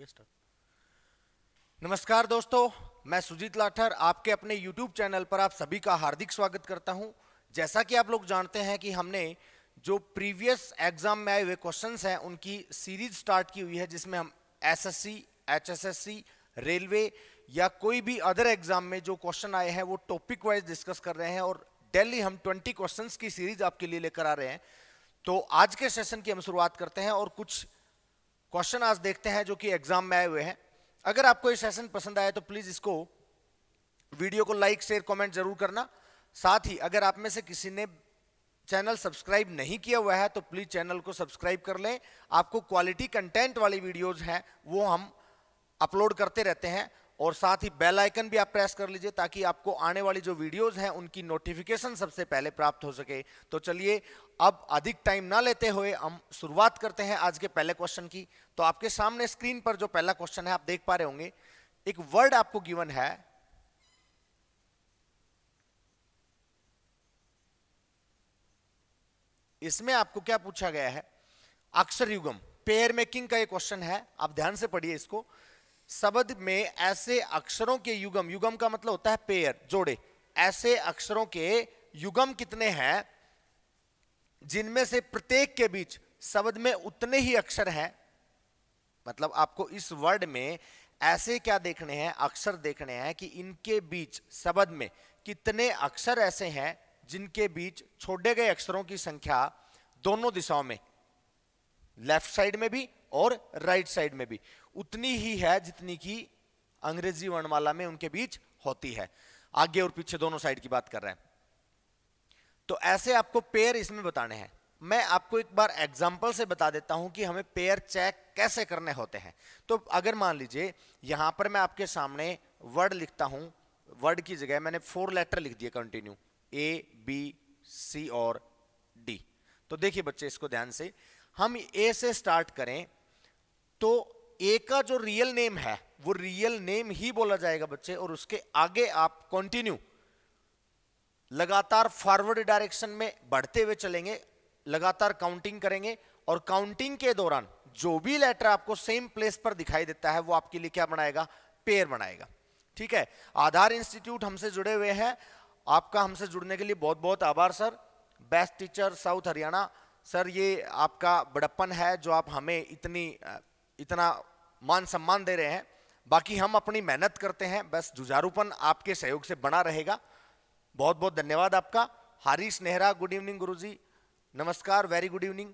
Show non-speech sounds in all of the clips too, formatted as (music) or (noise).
गया स्टार्ट नमस्कार दोस्तों मैं सुजीत लाठर आपके अपने YouTube चैनल पर आप सभी का हार्दिक स्वागत करता हूं जैसा कि आप लोग जानते हैं कि हमने जो प्रीवियस एग्जाम में आए हुए क्वेश्चन हैं उनकी सीरीज स्टार्ट की हुई है जिसमें हम एसएससी एचएसएससी रेलवे या कोई भी अदर एग्जाम में जो क्वेश्चन आए हैं वो टॉपिक वाइज डिस्कस कर रहे हैं और डेली हम ट्वेंटी क्वेश्चन की सीरीज आपके लिए लेकर आ रहे हैं तो आज के सेशन की हम शुरुआत करते हैं और कुछ क्वेश्चन आज देखते हैं जो कि एग्जाम में आए हुए हैं अगर आपको ये सेशन पसंद आया तो प्लीज इसको वीडियो को लाइक शेयर कमेंट जरूर करना साथ ही अगर आप में से किसी ने चैनल सब्सक्राइब नहीं किया हुआ है तो प्लीज चैनल को सब्सक्राइब कर लें आपको क्वालिटी कंटेंट वाली वीडियोज हैं वो हम अपलोड करते रहते हैं और साथ ही बेल आइकन भी आप प्रेस कर लीजिए ताकि आपको आने वाली जो वीडियोस हैं उनकी नोटिफिकेशन सबसे पहले प्राप्त हो सके तो चलिए अब अधिक टाइम ना लेते हुए हम शुरुआत करते हैं आज के पहले क्वेश्चन की तो आपके सामने स्क्रीन पर जो पहला क्वेश्चन है आप देख पा रहे होंगे एक वर्ड आपको गिवन है इसमें आपको क्या पूछा गया है अक्षर युगम पेयर मेकिंग का एक क्वेश्चन है आप ध्यान से पढ़िए इसको शब्द में ऐसे अक्षरों के युगम युगम का मतलब होता है पेयर जोड़े ऐसे अक्षरों के युगम कितने हैं जिनमें से प्रत्येक के बीच शब्द में उतने ही अक्षर हैं मतलब आपको इस वर्ड में ऐसे क्या देखने हैं अक्षर देखने हैं कि इनके बीच शब्द में कितने अक्षर ऐसे हैं जिनके बीच छोड़े गए अक्षरों की संख्या दोनों दिशाओं में लेफ्ट साइड में भी और राइट साइड में भी उतनी ही है जितनी की अंग्रेजी वर्णमाला में उनके बीच होती है आगे और पीछे दोनों साइड की बात कर रहे हैं तो ऐसे आपको पेयर इसमें बताने हैं मैं आपको एक बार एग्जाम्पल से बता देता हूं कि हमें पेयर चेक कैसे करने होते हैं तो अगर मान लीजिए यहां पर मैं आपके सामने वर्ड लिखता हूं वर्ड की जगह मैंने फोर लेटर लिख दिया कंटिन्यू ए बी सी और डी तो देखिए बच्चे इसको ध्यान से हम ए से स्टार्ट करें तो ए का जो रियल नेम है वो रियल नेम ही बोला जाएगा बच्चे और उसके आगे आप कंटिन्यू लगातार फॉरवर्ड डायरेक्शन में बढ़ते हुए चलेंगे लगातार काउंटिंग करेंगे और काउंटिंग के दौरान जो भी लेटर आपको सेम प्लेस पर दिखाई देता है वो आपके लिए क्या बनाएगा पेयर बनाएगा ठीक है आधार इंस्टीट्यूट हमसे जुड़े हुए हैं आपका हमसे जुड़ने के लिए बहुत बहुत आभार sir best teacher south Haryana sir ये आपका बड़प्पन है जो आप हमें इतनी इतना मान सम्मान दे रहे हैं बाकी हम अपनी मेहनत करते हैं बस जुझारूपन आपके सहयोग से बना रहेगा बहुत बहुत धन्यवाद आपका हारिस नेहरा गुड इवनिंग गुरुजी नमस्कार very good evening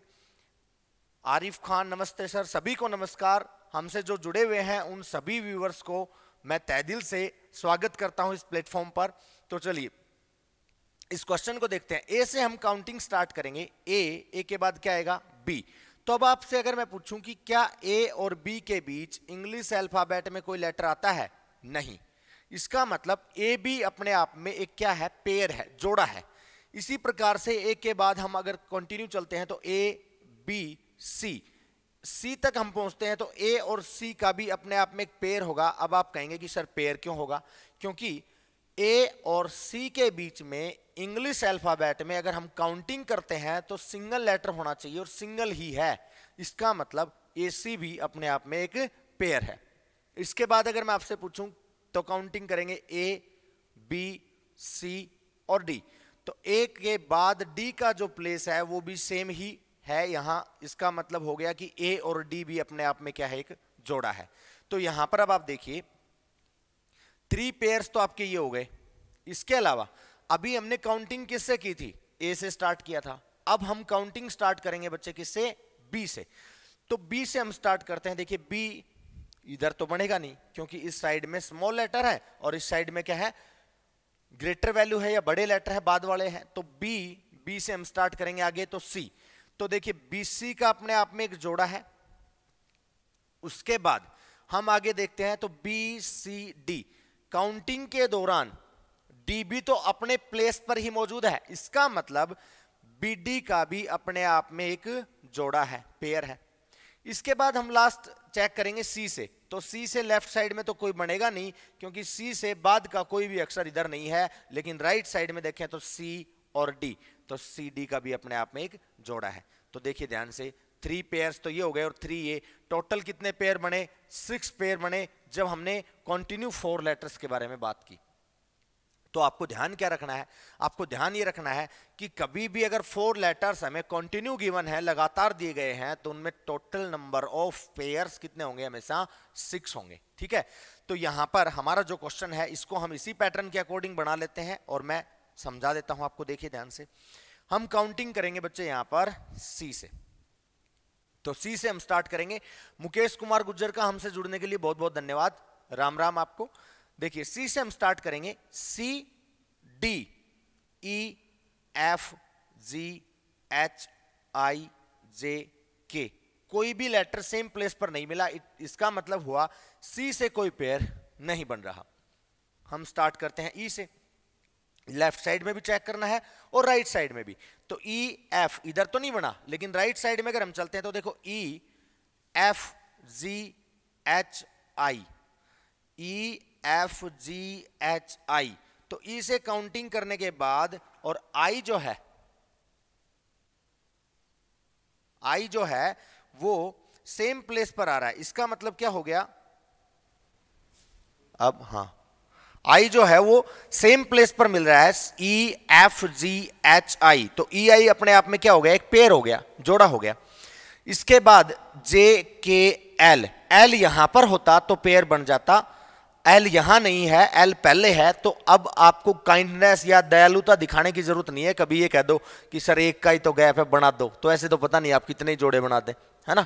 Arif Khan नमस्ते सर सभी को नमस्कार हमसे जो जुड़े हुए हैं उन सभी व्यूवर्स को मैं तय दिल से स्वागत करता हूं इस प्लेटफॉर्म पर तो चलिए इस क्वेश्चन को देखते हैं ए से हम काउंटिंग स्टार्ट करेंगे ए ए के बाद क्या आएगा बी तो अब आपसे अगर मैं पूछूं कि क्या ए और बी के बीच इंग्लिश अल्फाबेट में कोई लेटर आता है नहीं इसका मतलब ए बी अपने आप में एक क्या है पेयर है जोड़ा है इसी प्रकार से ए के बाद हम अगर कंटिन्यू चलते हैं तो ए बी सी सी तक हम पहुंचते हैं तो ए और सी का भी अपने आप में एक पेयर होगा अब आप कहेंगे कि सर पेयर क्यों होगा क्योंकि ए और सी के बीच में इंग्लिश अल्फ़ाबेट में अगर हम काउंटिंग करते हैं तो सिंगल लेटर होना चाहिए और सिंगल ही है इसका मतलब ए सी भी अपने आप में एक पेयर है इसके बाद अगर मैं आपसे पूछूं तो काउंटिंग करेंगे ए बी सी और डी तो ए के बाद डी का जो प्लेस है वो भी सेम ही है यहां इसका मतलब हो गया कि ए और डी भी अपने आप में क्या है एक जोड़ा है तो यहां पर अब आप देखिए थ्री पेयर्स तो आपके ये हो गए इसके अलावा अभी हमने काउंटिंग किससे की थी ए से स्टार्ट किया था अब हम काउंटिंग स्टार्ट करेंगे बच्चे किससे बी से तो बी से हम स्टार्ट करते हैं देखिए बी इधर तो बनेगा नहीं क्योंकि इस साइड में स्मॉल लेटर है और इस साइड में क्या है ग्रेटर वैल्यू है या बड़े लेटर है बाद वाले हैं तो बी बी से हम स्टार्ट करेंगे आगे तो सी तो देखिए बी सी का अपने आप में एक जोड़ा है उसके बाद हम आगे देखते हैं तो बी सी डी काउंटिंग के दौरान डीबी तो अपने प्लेस पर ही मौजूद है इसका मतलब बीडी का भी अपने आप में एक जोड़ा है पेयर है इसके बाद हम लास्ट चेक करेंगे सी से तो सी से लेफ्ट साइड में तो कोई बनेगा नहीं क्योंकि सी से बाद का कोई भी अक्षर इधर नहीं है लेकिन राइट साइड में देखें तो सी और डी तो सी डी का भी अपने आप में एक जोड़ा है तो देखिए ध्यान से थ्री पेयर्स तो ये हो गए और थ्री ये टोटल कितने पेयर बने सिक्स पेयर बने जब हमने कॉन्टिन्यू फोर लेटर्स के बारे में बात की तो आपको ध्यान क्या रखना है आपको ध्यान ये रखना है कि कभी भी अगर फोर लेटर्स हमें कंटिन्यू गिवन है लगातार दिए गए हैं तो उनमें टोटल नंबर ऑफ पेयर्स कितने होंगे हमेशा सिक्स होंगे ठीक है तो यहां पर हमारा जो क्वेश्चन है इसको हम इसी पैटर्न के अकॉर्डिंग बना लेते हैं और मैं समझा देता हूं आपको देखिए ध्यान से हम काउंटिंग करेंगे बच्चे यहां पर सी से तो सी से हम स्टार्ट करेंगे मुकेश कुमार गुज्जर का हमसे जुड़ने के लिए बहुत बहुत धन्यवाद राम राम आपको देखिए सी से हम स्टार्ट करेंगे C D E F G H I J K कोई भी लेटर सेम प्लेस पर नहीं मिला इसका मतलब हुआ सी से कोई पेयर नहीं बन रहा हम स्टार्ट करते हैं ई e से लेफ्ट साइड में भी चेक करना है और राइट right साइड में भी तो ई e, एफ इधर तो नहीं बना लेकिन राइट साइड में अगर हम चलते हैं तो देखो E F G H I E F G H I तो ई e से काउंटिंग करने के बाद और आई जो है आई जो है वो सेम प्लेस पर आ रहा है इसका मतलब क्या हो गया अब हां आई जो है वो सेम प्लेस पर मिल रहा है E F G H I तो ई e, आई अपने आप में क्या हो गया एक पेयर हो गया जोड़ा हो गया इसके बाद जे के एल एल यहां पर होता तो पेयर बन जाता एल यहां नहीं है एल पहले है तो अब आपको काइंडनेस या दयालुता दिखाने की जरूरत नहीं है कभी ये कह दो कि सर एक का ही तो गैप है बना दो तो ऐसे तो पता नहीं आप कितने जोड़े बना दे है ना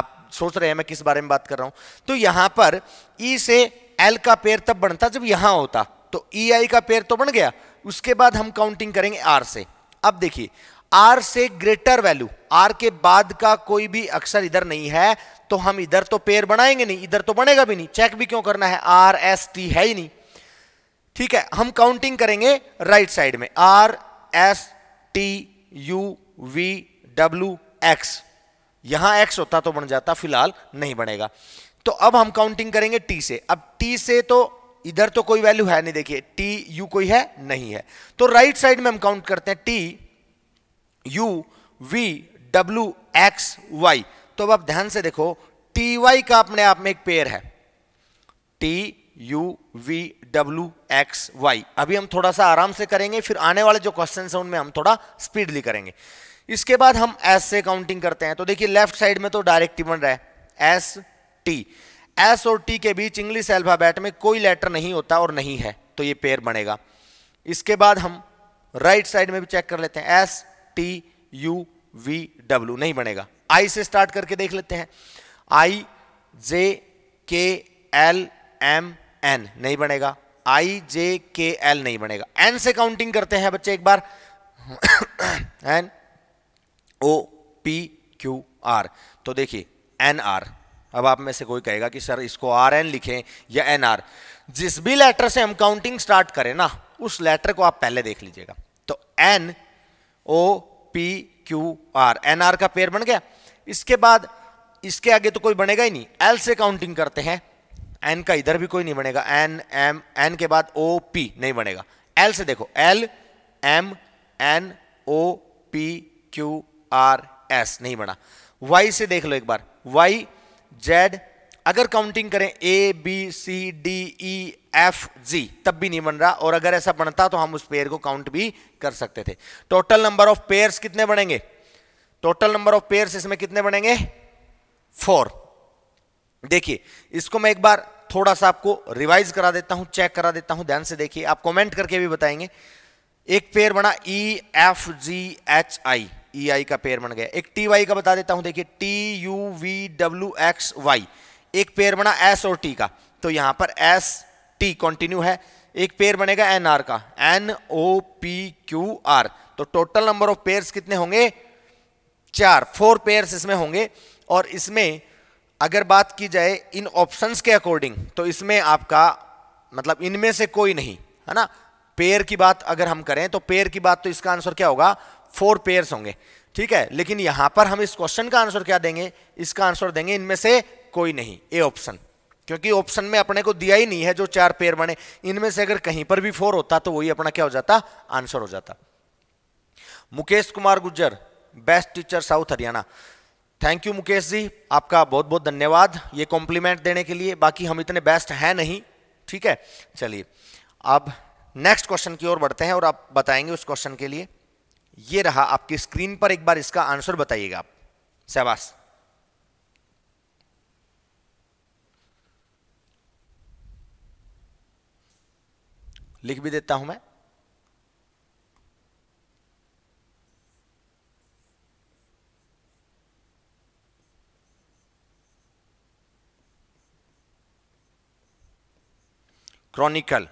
आप सोच रहे हैं मैं किस बारे में बात कर रहा हूं तो यहां पर ई e से एल का पेयर तब बनता जब यहां होता तो ई e आई का पेयर तो बन गया उसके बाद हम काउंटिंग करेंगे आर से अब देखिए आर से ग्रेटर वैल्यू आर के बाद का कोई भी अक्षर इधर नहीं है तो हम इधर तो पेयर बनाएंगे नहीं इधर तो बनेगा भी नहीं चेक भी क्यों करना है आर एस टी है ही नहीं ठीक है हम काउंटिंग करेंगे राइट साइड में R S T U V W X यहां एक्स होता तो बन जाता फिलहाल नहीं बनेगा तो अब हम काउंटिंग करेंगे टी से अब टी से तो इधर तो कोई वैल्यू है नहीं देखिए टी यू कोई है नहीं है तो राइट साइड में हम काउंट करते हैं T U V W X Y तो अब आप ध्यान से देखो टी वाई का अपने आप में एक पेयर है T U V W X Y अभी हम थोड़ा सा आराम से करेंगे फिर आने वाले जो क्वेश्चन है उनमें हम थोड़ा स्पीडली करेंगे इसके बाद हम एस से काउंटिंग करते हैं तो देखिए लेफ्ट साइड में तो डायरेक्ट ही बन रहा है एस टी एस और टी के बीच इंग्लिश अल्फाबेट में कोई लेटर नहीं होता और नहीं है तो ये पेयर बनेगा इसके बाद हम राइट साइड में भी चेक कर लेते हैं S T U V W नहीं बनेगा आई से स्टार्ट करके देख लेते हैं I J K L M N नहीं बनेगा आई जे के एल नहीं बनेगा एन से काउंटिंग करते हैं बच्चे एक बार N O P Q R तो देखिए एन आर अब आप में से कोई कहेगा कि सर इसको आर एन लिखें या एन आर जिस भी लेटर से हम काउंटिंग स्टार्ट करें ना उस लेटर को आप पहले देख लीजिएगा तो N O P Q R N R का पेयर बन गया इसके बाद इसके आगे तो कोई बनेगा ही नहीं एल से काउंटिंग करते हैं एन का इधर भी कोई नहीं बनेगा एन एम एन के बाद ओ पी नहीं बनेगा एल से देखो L M N O P Q R S नहीं बना वाई से देख लो एक बार वाई जेड अगर काउंटिंग करें A B C D E F G तब भी नहीं बन रहा और अगर ऐसा बनता तो हम उस पेयर को काउंट भी कर सकते थे टोटल नंबर ऑफ पेयर्स कितने बनेंगे टोटल नंबर ऑफ पेयर इसमें कितने बनेंगे फोर देखिए इसको मैं एक बार थोड़ा सा आपको रिवाइज करा देता हूं चेक करा देता हूं ध्यान से देखिए आप कमेंट करके भी बताएंगे एक पेयर बना E F G H I E e I का पेयर बन गया एक टी वाई का बता देता हूं देखिए T U V W X Y एक पेयर बना एस और टी का तो यहां पर एस टी कंटिन्यू है एक पेयर बनेगा एन आर का N O P Q R तो टोटल नंबर ऑफ पेयर्स कितने होंगे चार फोर पेयर इसमें होंगे और इसमें अगर बात की जाए इन ऑप्शन के अकॉर्डिंग तो इसमें आपका मतलब इनमें से कोई नहीं है ना पेयर की बात अगर हम करें तो पेयर की बात तो इसका आंसर क्या होगा फोर पेयर्स होंगे ठीक है लेकिन यहां पर हम इस क्वेश्चन का आंसर क्या देंगे इसका आंसर देंगे इनमें से कोई नहीं ए ऑप्शन क्योंकि ऑप्शन में अपने को दिया ही नहीं है जो चार पेयर बने इनमें से अगर कहीं पर भी फोर होता तो वही अपना क्या हो जाता आंसर हो जाता Mukesh Kumar Gujjar best teacher south Haryana thank you Mukesh ji आपका बहुत बहुत धन्यवाद ये कॉम्प्लीमेंट देने के लिए बाकी हम इतने बेस्ट हैं नहीं ठीक है चलिए अब नेक्स्ट क्वेश्चन की ओर बढ़ते हैं और आप बताएंगे उस क्वेश्चन के लिए ये रहा आपकी स्क्रीन पर एक बार इसका आंसर बताइएगा आप सहवास लिख भी देता हूं मैं क्रॉनिकल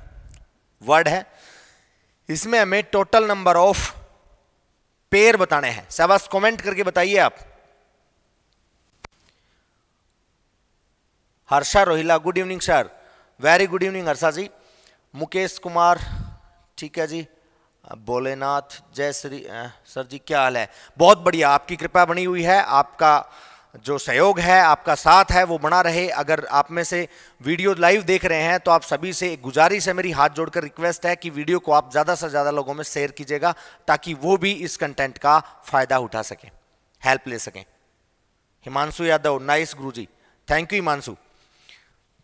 वर्ड है इसमें हमें टोटल नंबर ऑफ पेयर बताने हैं शाबाश कमेंट करके बताइए आप Harsha Rohila good evening sir very good evening Harsha ji Mukesh Kumar ठीक है जी भोलेनाथ जय श्री सर जी क्या हाल है बहुत बढ़िया आपकी कृपा बनी हुई है आपका जो सहयोग है आपका साथ है वो बना रहे अगर आप में से वीडियो लाइव देख रहे हैं तो आप सभी से एक गुजारिश है मेरी हाथ जोड़कर रिक्वेस्ट है कि वीडियो को आप ज़्यादा से ज़्यादा लोगों में शेयर कीजिएगा ताकि वो भी इस कंटेंट का फ़ायदा उठा सकें हेल्प ले सकें हिमांशु यादव नाइस गुरु जी थैंक यू हिमांशु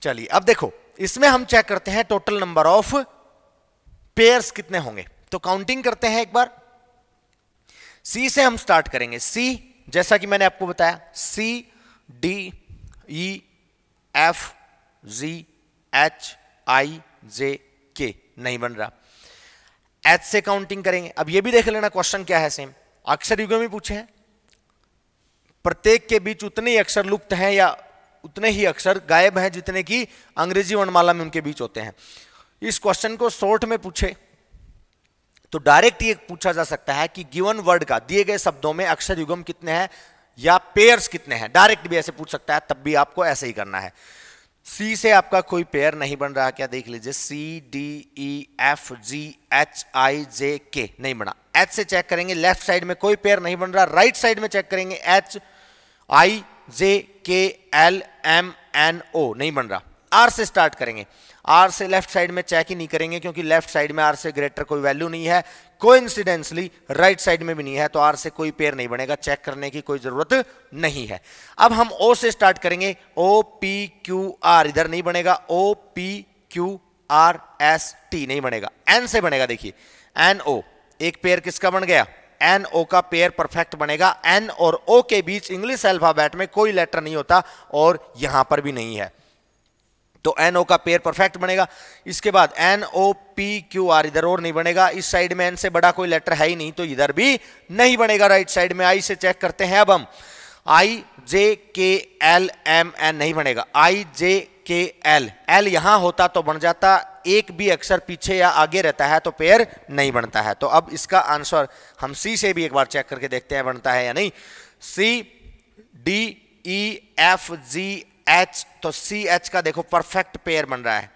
चलिए अब देखो इसमें हम चेक करते हैं टोटल नंबर ऑफ पेयर्स कितने होंगे तो काउंटिंग करते हैं एक बार सी से हम स्टार्ट करेंगे सी जैसा कि मैंने आपको बताया C D E F G H I J K नहीं बन रहा एच से काउंटिंग करेंगे अब ये भी देख लेना क्वेश्चन क्या है सेम अक्षर युगों में पूछे हैं प्रत्येक के बीच उतने ही अक्षर लुप्त हैं या उतने ही अक्षर गायब हैं जितने की अंग्रेजी वर्णमाला में उनके बीच होते हैं इस क्वेश्चन को शॉर्ट में पूछे तो डायरेक्ट ये पूछा जा सकता है कि गिवन वर्ड का दिए गए शब्दों में अक्षर युगम कितने हैं या पेयर्स कितने हैं डायरेक्ट भी ऐसे पूछ सकता है तब भी आपको ऐसे ही करना है सी से आपका कोई पेयर नहीं बन रहा क्या देख लीजिए C D E F G H I J K नहीं बना एच से चेक करेंगे लेफ्ट साइड में कोई पेयर नहीं बन रहा राइट साइड में चेक करेंगे H I J K L M N ओ नहीं बन रहा आर से स्टार्ट करेंगे आर से लेफ्ट साइड में चेक ही नहीं करेंगे क्योंकि लेफ्ट साइड में आर से ग्रेटर कोई वैल्यू नहीं है कोइंसिडेंसली राइट साइड में भी नहीं है तो आर से कोई पेयर नहीं बनेगा चेक करने की कोई जरूरत नहीं है अब हम ओ से स्टार्ट करेंगे ओ पी क्यू आर इधर नहीं बनेगा O P Q R S T नहीं बनेगा एन से बनेगा देखिए एन ओ एक पेयर किसका बन गया एन ओ का पेयर परफेक्ट बनेगा एन और ओ के बीच इंग्लिश अल्फाबेट में कोई लेटर नहीं होता और यहां पर भी नहीं है तो एन ओ का पेयर परफेक्ट बनेगा इसके बाद N O P Q R इधर और नहीं बनेगा इस साइड में एन से बड़ा कोई लेटर है ही नहीं तो इधर भी नहीं बनेगा राइट साइड में आई से चेक करते हैं अब हम आई J K L M N नहीं बनेगा आई जे के एल एल यहां होता तो बन जाता एक भी अक्षर पीछे या आगे रहता है तो पेयर नहीं बनता है तो अब इसका आंसर हम सी से भी एक बार चेक करके देखते हैं बनता है या नहीं C D E F G H तो सी एच का देखो परफेक्ट पेयर बन रहा है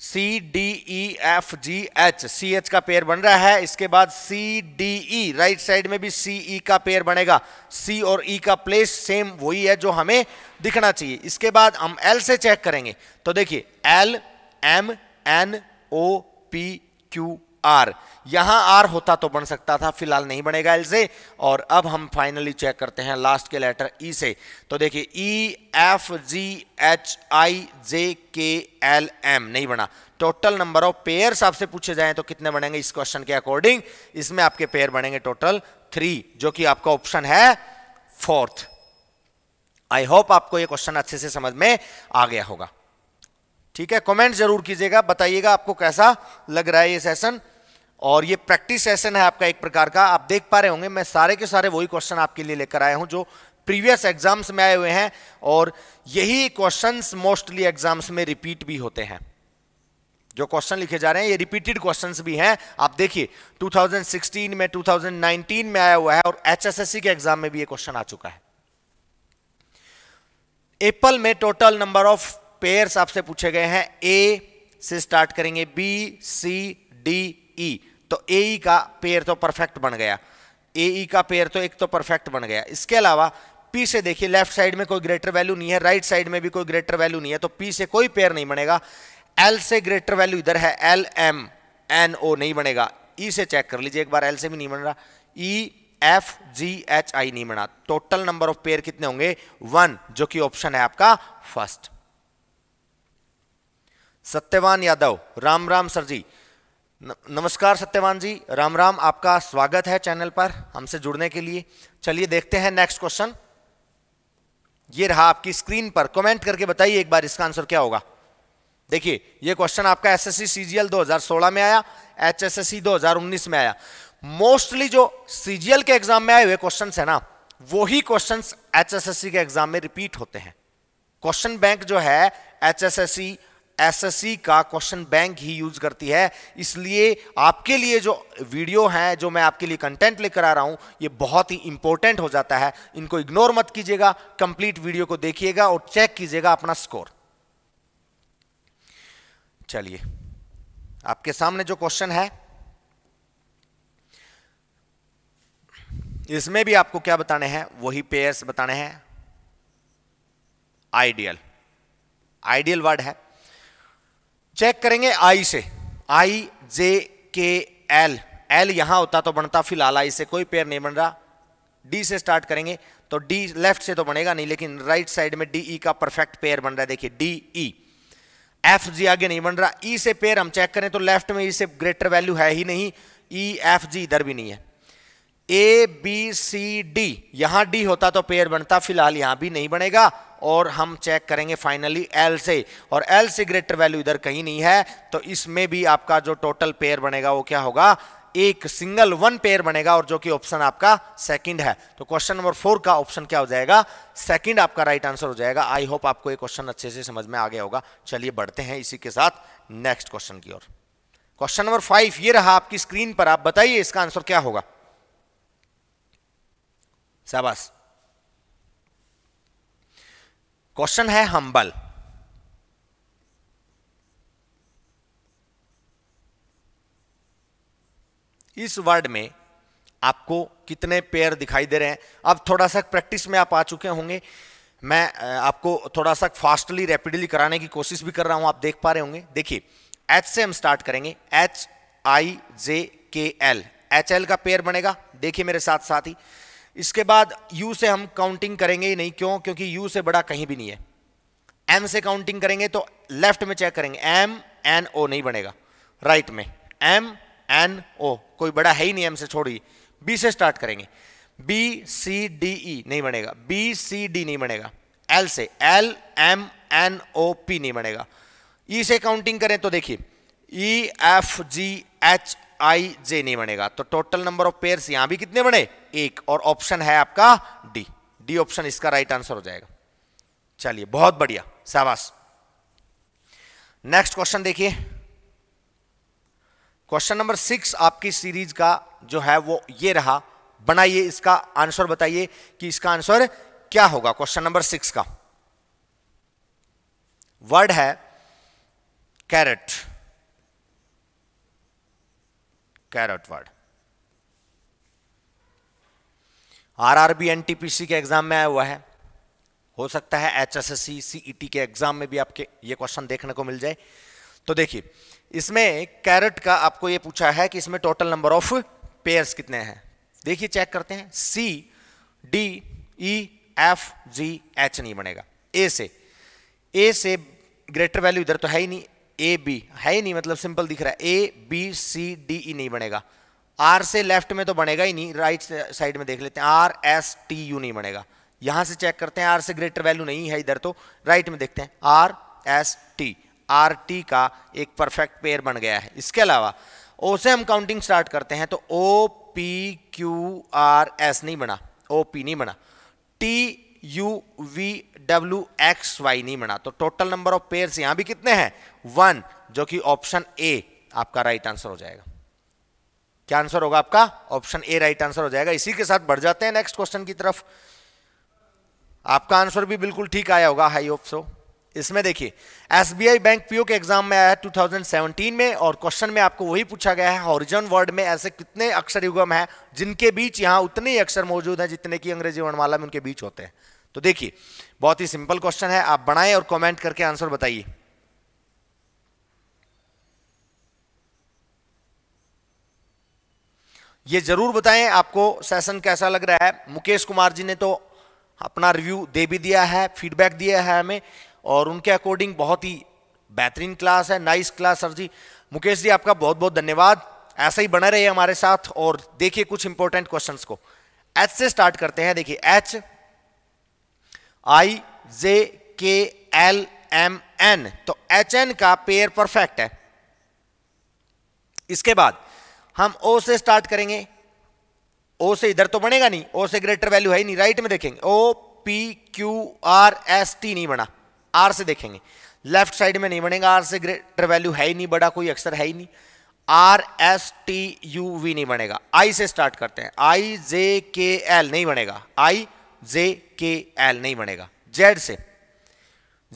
C D E F G H C H का पेयर बन रहा है इसके बाद C D E right side में भी सी ई e का पेयर बनेगा सी और ई e का प्लेस सेम वही है जो हमें दिखना चाहिए इसके बाद हम एल से चेक करेंगे तो देखिए L M N O P Q R यहां आर होता तो बन सकता था फिलहाल नहीं बनेगा एल से और अब हम फाइनली चेक करते हैं लास्ट के लेटर ई e से तो देखिए ई F G H I J K L M नहीं बना टोटल नंबर ऑफ पेयर आपसे पूछे जाए तो कितने बनेंगे इस क्वेश्चन के अकॉर्डिंग इसमें आपके पेयर बनेंगे टोटल थ्री जो कि आपका ऑप्शन है फोर्थ आई होप आपको यह क्वेश्चन अच्छे से समझ में आ गया होगा ठीक है कमेंट जरूर कीजिएगा बताइएगा आपको कैसा लग रहा है ये सेशन और ये प्रैक्टिस सेशन है आपका एक प्रकार का आप देख पा रहे होंगे मैं सारे के सारे वही क्वेश्चन आपके लिए लेकर आया हूँ जो प्रीवियस एग्जाम्स में आए हुए हैं और यही क्वेश्चंस मोस्टली एग्जाम्स में रिपीट भी होते हैं जो क्वेश्चन लिखे जा रहे हैं ये रिपीटेड क्वेश्चंस भी हैं आप देखिए 2016 में 2019 में आया हुआ है और एचएसएससी के एग्जाम में भी ये क्वेश्चन आ चुका है एप्पल में टोटल नंबर ऑफ पेयर्स आपसे पूछे गए हैं ए से स्टार्ट करेंगे B C D E e, तो ए ई e का पेयर तो परफेक्ट बन गया ए ई e का पेयर तो एक तो परफेक्ट बन गया इसके अलावा पी से देखिए लेफ्ट साइड में कोई ग्रेटर वैल्यू नहीं है राइट साइड में भी कोई ग्रेटर वैल्यू नहीं है तो पी से कोई पेयर नहीं बनेगा एल से ग्रेटर वैल्यू इधर है एल एम एन ओ नहीं बनेगा ई e से चेक कर लीजिए एक बार एल से भी नहीं बन रहा ई एफ जी एच आई नहीं बना टोटल नंबर ऑफ पेयर कितने होंगे वन जो कि ऑप्शन है आपका फर्स्ट सत्यवान यादव राम राम सर जी नमस्कार सत्यवान जी राम राम आपका स्वागत है चैनल पर हमसे जुड़ने के लिए चलिए देखते हैं नेक्स्ट क्वेश्चन ये रहा आपकी स्क्रीन पर कमेंट करके बताइए एक बार इसका आंसर क्या होगा देखिए ये क्वेश्चन आपका एसएससी सीजीएल 2016 में आया एचएसएससी 2019 में आया मोस्टली जो सीजीएल के एग्जाम में आए हुए क्वेश्चन है ना वही क्वेश्चन एच के एग्जाम में रिपीट होते हैं क्वेश्चन बैंक जो है सी एसएससी का क्वेश्चन बैंक ही यूज करती है इसलिए आपके लिए जो वीडियो हैं जो मैं आपके लिए कंटेंट लेकर आ रहा हूं ये बहुत ही इंपॉर्टेंट हो जाता है इनको इग्नोर मत कीजिएगा कंप्लीट वीडियो को देखिएगा और चेक कीजिएगा अपना स्कोर चलिए आपके सामने जो क्वेश्चन है इसमें भी आपको क्या बताने हैं वही पेयर्स बताने हैं आइडियल आइडियल वर्ड है चेक करेंगे आई से आई जे के एल एल यहां होता तो बनता फिलहाल आई से कोई पेयर नहीं बन रहा डी से स्टार्ट करेंगे तो डी लेफ्ट से तो बनेगा नहीं लेकिन राइट साइड में डी ई e का परफेक्ट पेयर बन रहा है देखिए डी ई एफ जी आगे नहीं बन रहा ई e से पेयर हम चेक करें तो लेफ्ट में ई e से ग्रेटर वैल्यू है ही नहीं ई एफ जी इधर भी नहीं है ए बी सी डी यहां डी होता तो पेयर बनता फिलहाल यहां भी नहीं बनेगा और हम चेक करेंगे फाइनली एल से और एल से ग्रेटर वैल्यू इधर कहीं नहीं है तो इसमें भी आपका जो टोटल पेयर बनेगा वो क्या होगा एक सिंगल वन पेयर बनेगा और जो कि ऑप्शन आपका सेकंड है तो क्वेश्चन नंबर फोर का ऑप्शन क्या हो जाएगा सेकंड आपका राइट आंसर हो जाएगा आई होप आपको ये क्वेश्चन अच्छे से समझ में आ गया होगा चलिए बढ़ते हैं इसी के साथ नेक्स्ट क्वेश्चन की ओर क्वेश्चन नंबर फाइव ये रहा आपकी स्क्रीन पर आप बताइए इसका आंसर क्या होगा शाबाश क्वेश्चन है हम्बल इस वर्ड में आपको कितने पेयर दिखाई दे रहे हैं अब थोड़ा सा प्रैक्टिस में आप आ चुके होंगे मैं आपको थोड़ा सा फास्टली रैपिडली कराने की कोशिश भी कर रहा हूं आप देख पा रहे होंगे देखिए एच से हम स्टार्ट करेंगे H I J K L H L का पेयर बनेगा देखिए मेरे साथ साथ ही इसके बाद यू से हम काउंटिंग करेंगे ही नहीं क्यों क्योंकि यू से बड़ा कहीं भी नहीं है एम से काउंटिंग करेंगे तो लेफ्ट में चेक करेंगे एम एन ओ नहीं बनेगा राइट में एम एन ओ कोई बड़ा है ही नहीं एम से छोड़िए बी से स्टार्ट करेंगे बी सी डी ई नहीं बनेगा बी सी डी नहीं बनेगा एल से L M N O P नहीं बनेगा E से काउंटिंग करें तो देखिए ई एफ जी एच आई जे नहीं बनेगा तो टोटल नंबर ऑफ पेयर यहां भी कितने बने एक और ऑप्शन है आपका डी डी ऑप्शन इसका राइट आंसर हो जाएगा चलिए बहुत बढ़िया शाबाश नेक्स्ट क्वेश्चन देखिए क्वेश्चन नंबर सिक्स आपकी सीरीज का जो है वो ये रहा बनाइए इसका आंसर बताइए कि इसका आंसर क्या होगा क्वेश्चन नंबर सिक्स का वर्ड है कैरेट टी आरआरबी एनटीपीसी के एग्जाम में आया हुआ है हो सकता है एचएसएससी सीईटी e e के एग्जाम में भी आपके ये क्वेश्चन देखने को मिल जाए तो देखिए इसमें कैरेट का आपको ये पूछा है कि इसमें टोटल नंबर ऑफ पेयर्स कितने हैं देखिए चेक करते हैं C D E F G H नहीं बनेगा ए से ए से ग्रेटर वैल्यू इधर तो है ही नहीं ए बी है ही नहीं मतलब सिंपल दिख रहा है ए बी सी डी ई नहीं बनेगा आर से लेफ्ट में तो बनेगा ही नहीं राइट साइड में देख लेते हैं आर एस टी यू नहीं बनेगा यहां से चेक करते हैं आर से ग्रेटर वैल्यू नहीं है इधर तो राइट में देखते हैं R S T R T का एक परफेक्ट पेयर बन गया है इसके अलावा ओ से हम काउंटिंग स्टार्ट करते हैं तो O P Q R S नहीं बना ओ पी नहीं बना T U V W X Y नहीं बना तो टोटल नंबर ऑफ पेयर यहां भी कितने हैं वन जो कि ऑप्शन ए आपका राइट आंसर हो जाएगा क्या आंसर होगा आपका ऑप्शन ए राइट आंसर हो जाएगा इसी के साथ बढ़ जाते हैं नेक्स्ट क्वेश्चन की तरफ आपका आंसर भी बिल्कुल ठीक आया होगा हाई ऑफ सो इसमें देखिए एसबीआई बैंक पीओ के एग्जाम में आया है 2017 में और क्वेश्चन में आपको वही पूछा गया है हॉरिजन वर्ड में ऐसे कितने अक्षर युगम है जिनके बीच यहां उतने ही अक्षर मौजूद हैं जितने की अंग्रेजी वर्णमाला में उनके बीच होते हैं तो देखिए बहुत ही सिंपल क्वेश्चन है आप बनाए और कॉमेंट करके आंसर बताइए ये जरूर बताएं आपको सेशन कैसा लग रहा है मुकेश कुमार जी ने तो अपना रिव्यू दे भी दिया है फीडबैक दिया है हमें और उनके अकॉर्डिंग बहुत ही बेहतरीन क्लास है nice class sir ji Mukesh ji आपका बहुत बहुत धन्यवाद ऐसा ही बने रहिए हमारे साथ और देखिए कुछ इंपॉर्टेंट क्वेश्चंस को एच से स्टार्ट करते हैं देखिए H I J K L M N तो एच एन का पेयर परफेक्ट है इसके बाद हम ओ से स्टार्ट करेंगे ओ से इधर तो बनेगा नहीं ओ से ग्रेटर वैल्यू है ही नहीं राइट में देखेंगे O P Q R S T नहीं बना आर से देखेंगे लेफ्ट साइड में नहीं बनेगा आर से ग्रेटर वैल्यू है ही नहीं बड़ा कोई अक्सर है ही नहीं R S T U V नहीं बनेगा आई से स्टार्ट करते हैं आई जे के एल नहीं बनेगा आई जे के एल नहीं बनेगा जेड से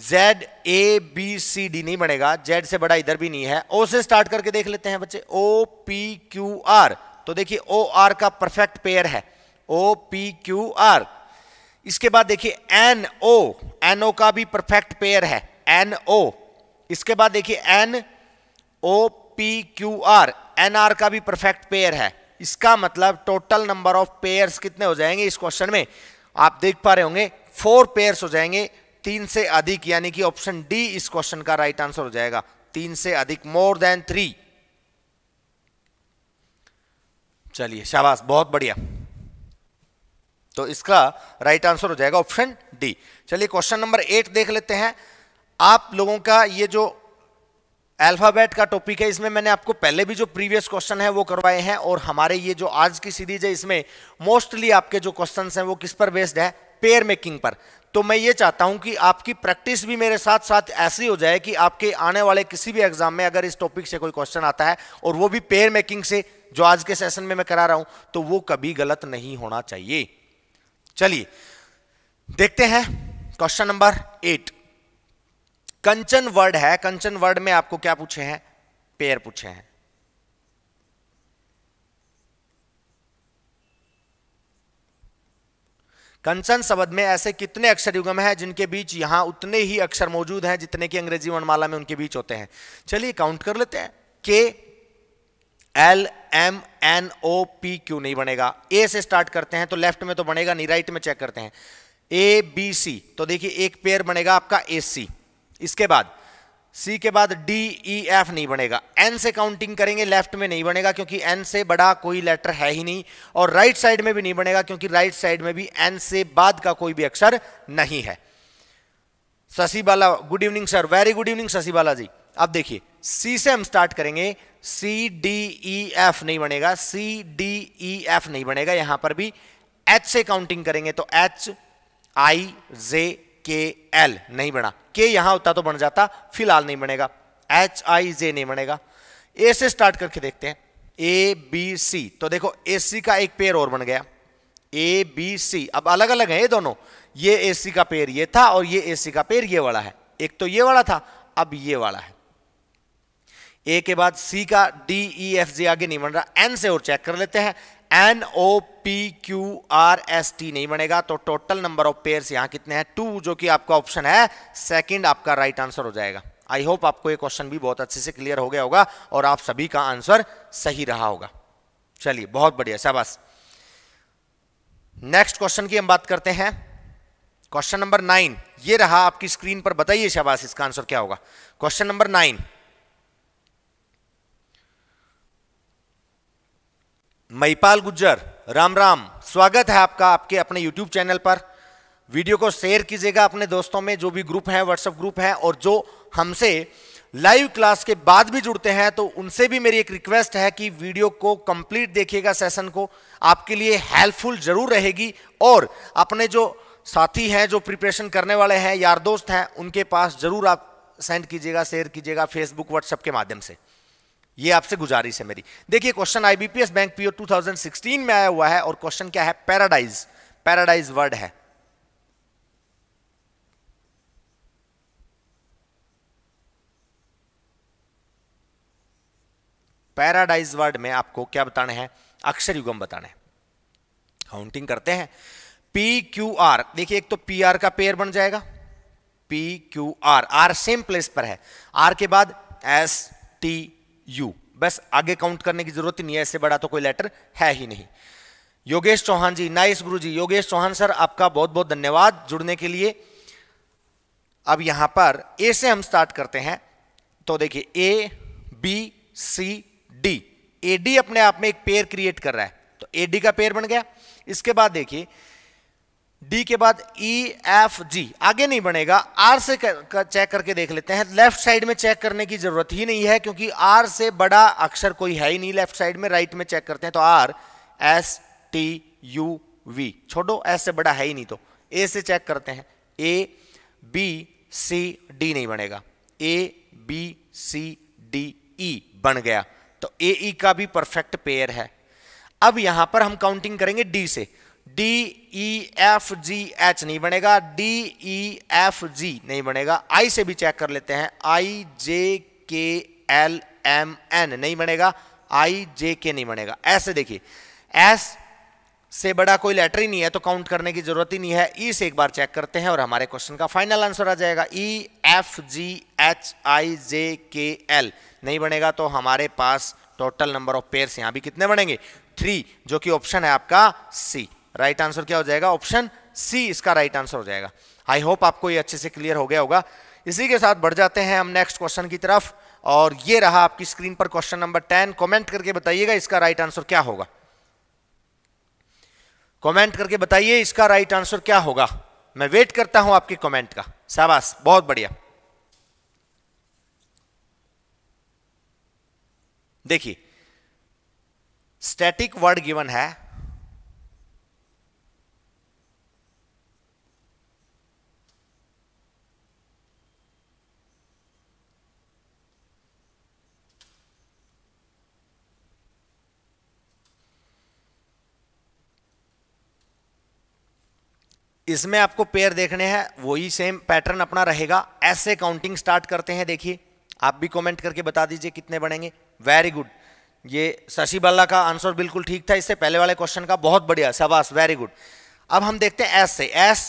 Z A B C D नहीं बनेगा जेड से बड़ा इधर भी नहीं है ओ से स्टार्ट करके देख लेते हैं बच्चे ओ पी क्यू आर तो देखिए ओ आर का परफेक्ट पेयर है ओ पी क्यू आर इसके बाद देखिए एन ओ एन ओ का भी परफेक्ट पेयर है एन ओ इसके बाद देखिए N O P Q R N R का भी परफेक्ट पेयर है इसका मतलब टोटल नंबर ऑफ पेयर्स कितने हो जाएंगे इस क्वेश्चन में आप देख पा रहे होंगे फोर पेयर्स हो जाएंगे तीन से अधिक यानी कि ऑप्शन डी इस क्वेश्चन का राइट आंसर हो जाएगा तीन से अधिक मोर देन थ्री चलिए शाबाश बहुत बढ़िया तो इसका राइट आंसर हो जाएगा ऑप्शन डी चलिए क्वेश्चन नंबर एट देख लेते हैं आप लोगों का ये जो अल्फ़ाबेट का टॉपिक है इसमें मैंने आपको पहले भी जो प्रीवियस क्वेश्चन है वो करवाए हैं और हमारे ये जो आज की सीरीज है इसमें मोस्टली आपके जो क्वेश्चन हैं वो किस पर बेस्ड है पेयर मेकिंग पर तो मैं ये चाहता हूं कि आपकी प्रैक्टिस भी मेरे साथ साथ ऐसी हो जाए कि आपके आने वाले किसी भी एग्जाम में अगर इस टॉपिक से कोई क्वेश्चन आता है और वो भी पेयर मेकिंग से जो आज के सेशन में मैं करा रहा हूं तो वो कभी गलत नहीं होना चाहिए चलिए देखते हैं question number eight Kanchan word है कंचन वर्ड में आपको क्या पूछे हैं पेयर पूछे हैं कंचन शब्द में ऐसे कितने अक्षर युगम हैं जिनके बीच यहां उतने ही अक्षर मौजूद हैं जितने की अंग्रेजी वर्णमाला में उनके बीच होते हैं चलिए काउंट कर लेते हैं K L M N O P Q नहीं बनेगा ए से स्टार्ट करते हैं तो लेफ्ट में तो बनेगा नहीं राइट में चेक करते हैं ए बी सी तो देखिए एक पेयर बनेगा आपका ए सी इसके बाद सी के बाद डी ई एफ नहीं बनेगा एन से काउंटिंग करेंगे लेफ्ट में नहीं बनेगा क्योंकि एन से बड़ा कोई लेटर है ही नहीं और राइट साइड में भी नहीं बनेगा क्योंकि राइट साइड में भी एन से बाद का कोई भी अक्षर नहीं है Shashi Bala good evening sir very good evening Shashi Bala ji अब देखिए सी से हम स्टार्ट करेंगे सी डी ई एफ नहीं बनेगा सी डी ई एफ नहीं बनेगा यहां पर भी एच से काउंटिंग करेंगे तो H I J K L नहीं बना के यहां होता तो बन जाता फिलहाल नहीं बनेगा एच आई जे नहीं बनेगा ए से स्टार्ट करके देखते हैं ए बी सी तो देखो ए सी का एक पेयर और बन गया ए बी सी अब अलग अलग है ये दोनों ये ए सी का पेयर ये था और ये ए सी का पेयर ये वाला है एक तो ये वाला था अब ये वाला है ए के बाद सी का डी ई एफ जे आगे नहीं बन रहा एन से और चेक कर लेते हैं N O P Q R S T नहीं बनेगा तो टोटल नंबर ऑफ पेयर यहां कितने हैं टू जो कि आपका ऑप्शन है सेकंड आपका राइट आंसर हो जाएगा आई होप आपको ये क्वेश्चन भी बहुत अच्छे से क्लियर हो गया होगा और आप सभी का आंसर सही रहा होगा चलिए बहुत बढ़िया शाबाश नेक्स्ट क्वेश्चन की हम बात करते हैं क्वेश्चन नंबर नाइन ये रहा आपकी स्क्रीन पर बताइए शाबाश इसका आंसर क्या होगा question number nine Mahipal Gujjar Ram Ram स्वागत है आपका आपके अपने यूट्यूब चैनल पर वीडियो को शेयर कीजिएगा अपने दोस्तों में जो भी ग्रुप है व्हाट्सएप ग्रुप है और जो हमसे लाइव क्लास के बाद भी जुड़ते हैं तो उनसे भी मेरी एक रिक्वेस्ट है कि वीडियो को कंप्लीट देखिएगा सेशन को आपके लिए हेल्पफुल जरूर रहेगी और अपने जो साथी हैं जो प्रिपरेशन करने वाले हैं यार दोस्त हैं उनके पास जरूर आप सेंड कीजिएगा शेयर कीजिएगा फेसबुक व्हाट्सएप के माध्यम से ये आपसे गुजारिश है मेरी देखिए क्वेश्चन आईबीपीएस बैंक पीओ 2016 में आया हुआ है और क्वेश्चन क्या है पैराडाइज पैराडाइज वर्ड है पैराडाइज वर्ड में आपको क्या बताना है अक्षर युगम बताना है काउंटिंग करते हैं पी क्यू आर देखिए एक तो पी आर का पेयर बन जाएगा P Q R R same place पर है आर के बाद एस टी यू बस आगे काउंट करने की जरूरत ही नहीं है ऐसे बड़ा तो कोई लेटर है ही नहीं योगेश चौहान जी नाइस गुरु जी योगेश चौहान सर आपका बहुत बहुत धन्यवाद जुड़ने के लिए अब यहां पर ए से हम स्टार्ट करते हैं तो देखिए A B C D A D अपने आप में एक पेयर क्रिएट कर रहा है तो ए डी का पेयर बन गया इसके बाद देखिए डी के बाद ई एफ जी आगे नहीं बनेगा आर से कर, कर, चेक करके देख लेते हैं लेफ्ट साइड में चेक करने की जरूरत ही नहीं है क्योंकि आर से बड़ा अक्षर कोई है ही नहीं लेफ्ट साइड में राइट में चेक करते हैं तो R S T U V छोड़ो एस से बड़ा है ही नहीं तो ए से चेक करते हैं ए बी सी डी नहीं बनेगा ए बी सी डी ई बन गया तो ए ई e का भी परफेक्ट पेयर है अब यहां पर हम काउंटिंग करेंगे डी से D E F G H नहीं बनेगा डी ई एफ जी नहीं बनेगा आई से भी चेक कर लेते हैं I J K L M N नहीं बनेगा आई जे के नहीं बनेगा ऐसे देखिए एस से बड़ा कोई लेटर ही नहीं है तो काउंट करने की जरूरत ही नहीं है ई e से एक बार चेक करते हैं और हमारे क्वेश्चन का फाइनल आंसर आ जाएगा ई F G H I J K L नहीं बनेगा तो हमारे पास टोटल नंबर ऑफ पेयर्स यहां भी कितने बनेंगे थ्री जो कि ऑप्शन है आपका सी राइट right आंसर क्या हो जाएगा ऑप्शन सी इसका राइट right आंसर हो जाएगा आई होप आपको ये अच्छे से क्लियर हो गया होगा इसी के साथ बढ़ जाते हैं हम नेक्स्ट क्वेश्चन की तरफ और ये रहा आपकी स्क्रीन पर क्वेश्चन नंबर टेन कमेंट करके बताइएगा इसका राइट right आंसर क्या होगा कमेंट करके बताइए इसका राइट आंसर क्या होगा मैं वेट करता हूं आपके कमेंट का शाबाश बहुत बढ़िया देखिए स्टैटिक वर्ड गिवन है इसमें आपको पेयर देखने हैं वही सेम पैटर्न अपना रहेगा ऐसे काउंटिंग स्टार्ट करते हैं देखिए आप भी कमेंट करके बता दीजिए कितने बनेंगे वेरी गुड ये शशि बल्ला का आंसर बिल्कुल ठीक था इससे पहले वाले क्वेश्चन का बहुत बढ़िया शबास वेरी गुड अब हम देखते हैं एस से एस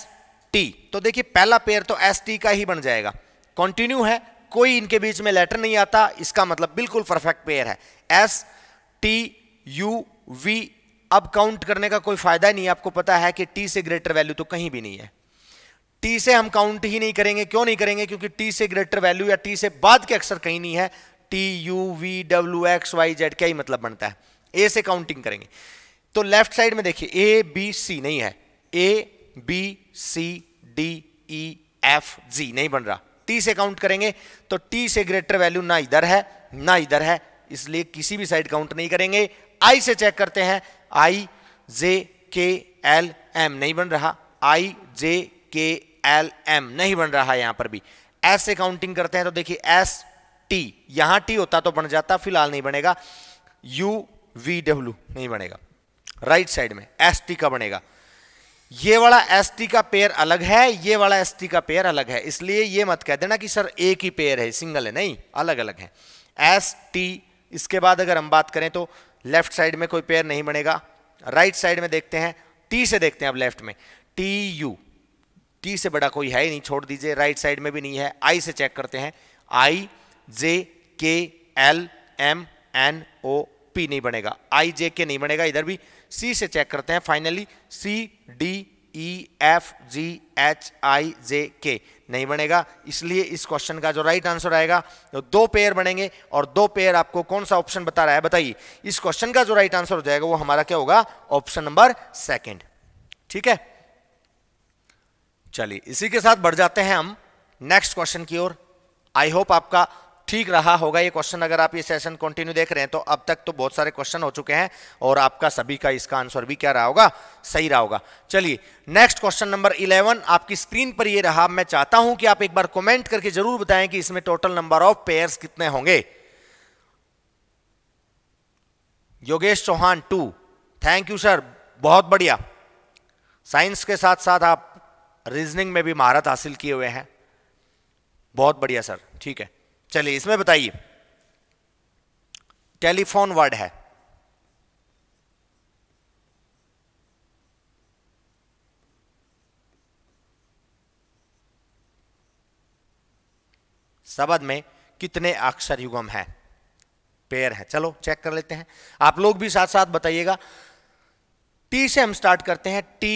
टी तो देखिए पहला पेयर तो एस टी का ही बन जाएगा कंटिन्यू है कोई इनके बीच में लेटर नहीं आता इसका मतलब बिल्कुल परफेक्ट पेयर है एस टी यू वी अब काउंट करने का कोई फायदा नहीं है आपको पता है कि टी से ग्रेटर वैल्यू तो कहीं भी नहीं है टी से हम काउंट ही नहीं करेंगे क्यों नहीं करेंगे क्योंकि टी से ग्रेटर वैल्यू या टी से बाद के अक्सर कहीं नहीं है T U V W X Y Z क्या ही मतलब बनता है ए से काउंटिंग करेंगे तो लेफ्ट साइड में देखिए ए बी सी नहीं है A B C D E F G नहीं बन रहा टी से काउंट करेंगे तो टी से ग्रेटर वैल्यू ना इधर है ना इधर है इसलिए किसी भी साइड काउंट नहीं करेंगे आई से चेक करते हैं I J K L M नहीं बन रहा आई जे के एल एम नहीं बन रहा यहां पर भी एस से काउंटिंग करते हैं तो देखिए एस टी यहां टी होता तो बन जाता फिलहाल नहीं बनेगा यू वी डब्ल्यू नहीं बनेगा राइट साइड में एस टी का बनेगा ये वाला एस टी का पेयर अलग है ये वाला एस टी का पेयर अलग है इसलिए ये मत कह देना कि सर एक ही पेयर है सिंगल है नहीं अलग अलग है एस टी इसके बाद अगर हम बात करें तो लेफ्ट साइड में कोई पेयर नहीं बनेगा राइट साइड में देखते हैं टी से देखते हैं अब लेफ्ट में टी यू टी से बड़ा कोई है ही नहीं छोड़ दीजिए राइट साइड में भी नहीं है आई से चेक करते हैं I J K L M N O P नहीं बनेगा आई जे के नहीं बनेगा इधर भी सी से चेक करते हैं finally C D E F G H I J K नहीं बनेगा इसलिए इस क्वेश्चन का जो राइट आंसर आएगा तो दो पेयर बनेंगे और दो पेयर आपको कौन सा ऑप्शन बता रहा है बताइए इस क्वेश्चन का जो राइट आंसर हो जाएगा वो हमारा क्या होगा ऑप्शन नंबर सेकेंड ठीक है चलिए इसी के साथ बढ़ जाते हैं हम नेक्स्ट क्वेश्चन की ओर आई होप आपका ठीक रहा होगा ये क्वेश्चन अगर आप ये सेशन कंटिन्यू देख रहे हैं तो अब तक तो बहुत सारे क्वेश्चन हो चुके हैं और आपका सभी का इसका आंसर भी क्या रहा होगा सही रहा होगा चलिए नेक्स्ट क्वेश्चन नंबर 11 आपकी स्क्रीन पर ये रहा मैं चाहता हूं कि आप एक बार कमेंट करके जरूर बताएं कि इसमें टोटल नंबर ऑफ पेयर्स कितने होंगे Yogesh Chauhan two thank you sir बहुत बढ़िया साइंस के साथ साथ आप रीजनिंग में भी महारत हासिल किए हुए हैं बहुत बढ़िया सर ठीक है चलिए इसमें बताइए टेलीफोन वर्ड है शब्द में कितने अक्षर युगम है पेयर है चलो चेक कर लेते हैं आप लोग भी साथ साथ बताइएगा टी से हम स्टार्ट करते हैं T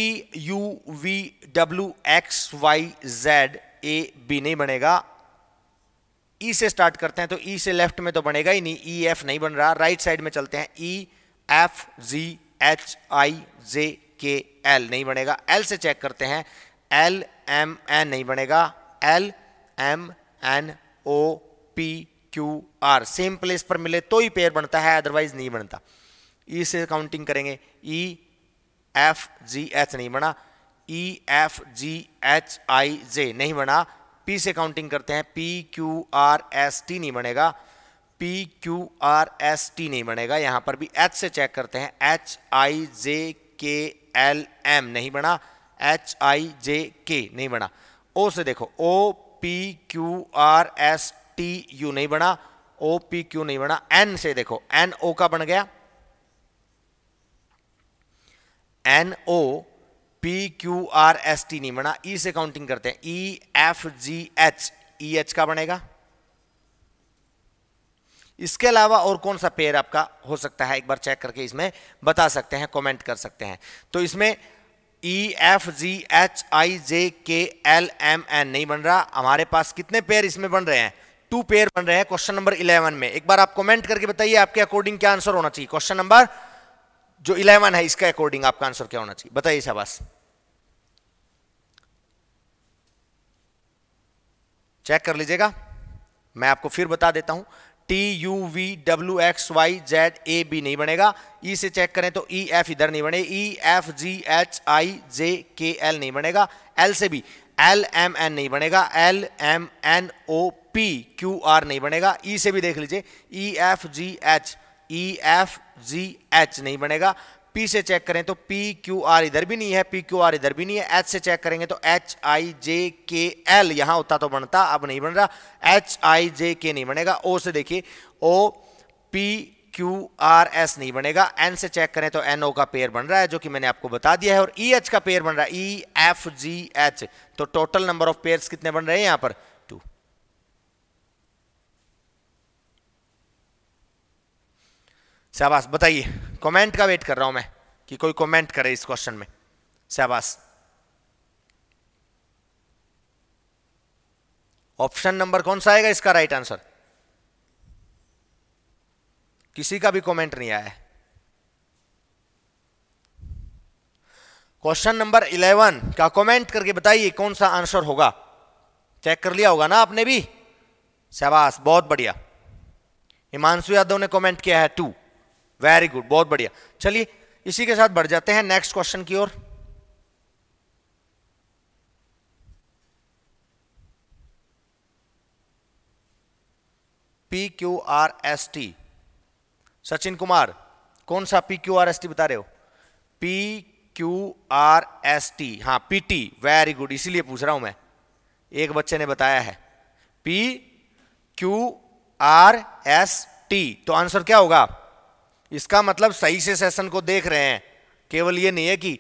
U V W X Y Z A B नहीं बनेगा ई e से स्टार्ट करते हैं तो ई e से लेफ्ट में तो बनेगा ही नहीं ई e, एफ नहीं बन रहा राइट साइड में चलते हैं E F G H I J K L नहीं बनेगा एल से चेक करते हैं एल एम एन नहीं बनेगा L M N O P Q R same place पर मिले तो ही पेयर बनता है अदरवाइज नहीं बनता ई e से काउंटिंग करेंगे ई एफ जी एच नहीं बना E F G H I जे नहीं बना पी से काउंटिंग करते हैं P Q R S T नहीं बनेगा P Q R S T नहीं बनेगा यहां पर भी एच से चेक करते हैं H I J K L M नहीं बना एच आई जे के नहीं बना ओ से देखो O P Q R S T U नहीं बना ओ पी क्यू नहीं बना एन से देखो एन ओ का बन गया N O P Q R S T नहीं बना ई e से काउंटिंग करते हैं E F G H E H का बनेगा इसके अलावा और कौन सा पेयर आपका हो सकता है एक बार चेक करके इसमें बता सकते हैं कमेंट कर सकते हैं तो इसमें ई F G H I J K L M N नहीं बन रहा हमारे पास कितने पेयर इसमें बन रहे हैं टू पेयर बन रहे हैं क्वेश्चन नंबर इलेवन में एक बार आप कमेंट करके बताइए आपके अकॉर्डिंग क्या आंसर होना चाहिए क्वेश्चन नंबर जो इलेवन है इसका अकॉर्डिंग आपका आंसर क्या होना चाहिए बताइए शाबाश चेक कर लीजिएगा मैं आपको फिर बता देता हूं T U V W X Y Z A B नहीं बनेगा ई e से चेक करें तो ई e, एफ इधर नहीं बने ई F G H I J K L नहीं बनेगा एल से भी एल एम एन नहीं बनेगा L M N O P Q R नहीं बनेगा ई e से भी देख लीजिए E F G H E F G H नहीं बनेगा पी से चेक करें तो पी क्यू आर इधर भी नहीं है पी क्यू आर इधर भी नहीं है एच से चेक करेंगे तो H I J K L यहां होता तो बनता अब नहीं बन रहा एच आई जे के नहीं बनेगा ओ से देखिए O P Q R S नहीं बनेगा एन से चेक करें तो एन ओ का पेयर बन रहा है जो कि मैंने आपको बता दिया है और ई e एच का पेयर बन रहा है ई एफ जी एच तो टोटल नंबर ऑफ पेयर कितने बन रहे हैं यहां पर टू शाबाश बताइए कमेंट का वेट कर रहा हूं मैं कि कोई कमेंट करे इस क्वेश्चन में शाबाश ऑप्शन नंबर कौन सा आएगा इसका राइट आंसर किसी का भी कमेंट नहीं आया क्वेश्चन नंबर इलेवन का कमेंट करके बताइए कौन सा आंसर होगा चेक कर लिया होगा ना आपने भी शाबाश बहुत बढ़िया हिमांशु यादव ने कमेंट किया है टू वेरी गुड बहुत बढ़िया चलिए इसी के साथ बढ़ जाते हैं नेक्स्ट क्वेश्चन की ओर P Q R S T Sachin Kumar कौन सा P Q R S T बता रहे हो P Q R S T हाँ पी टी वेरी गुड इसीलिए पूछ रहा हूं मैं एक बच्चे ने बताया है P Q R S T तो आंसर क्या होगा इसका मतलब सही से सेशन को देख रहे हैं केवल ये नहीं है कि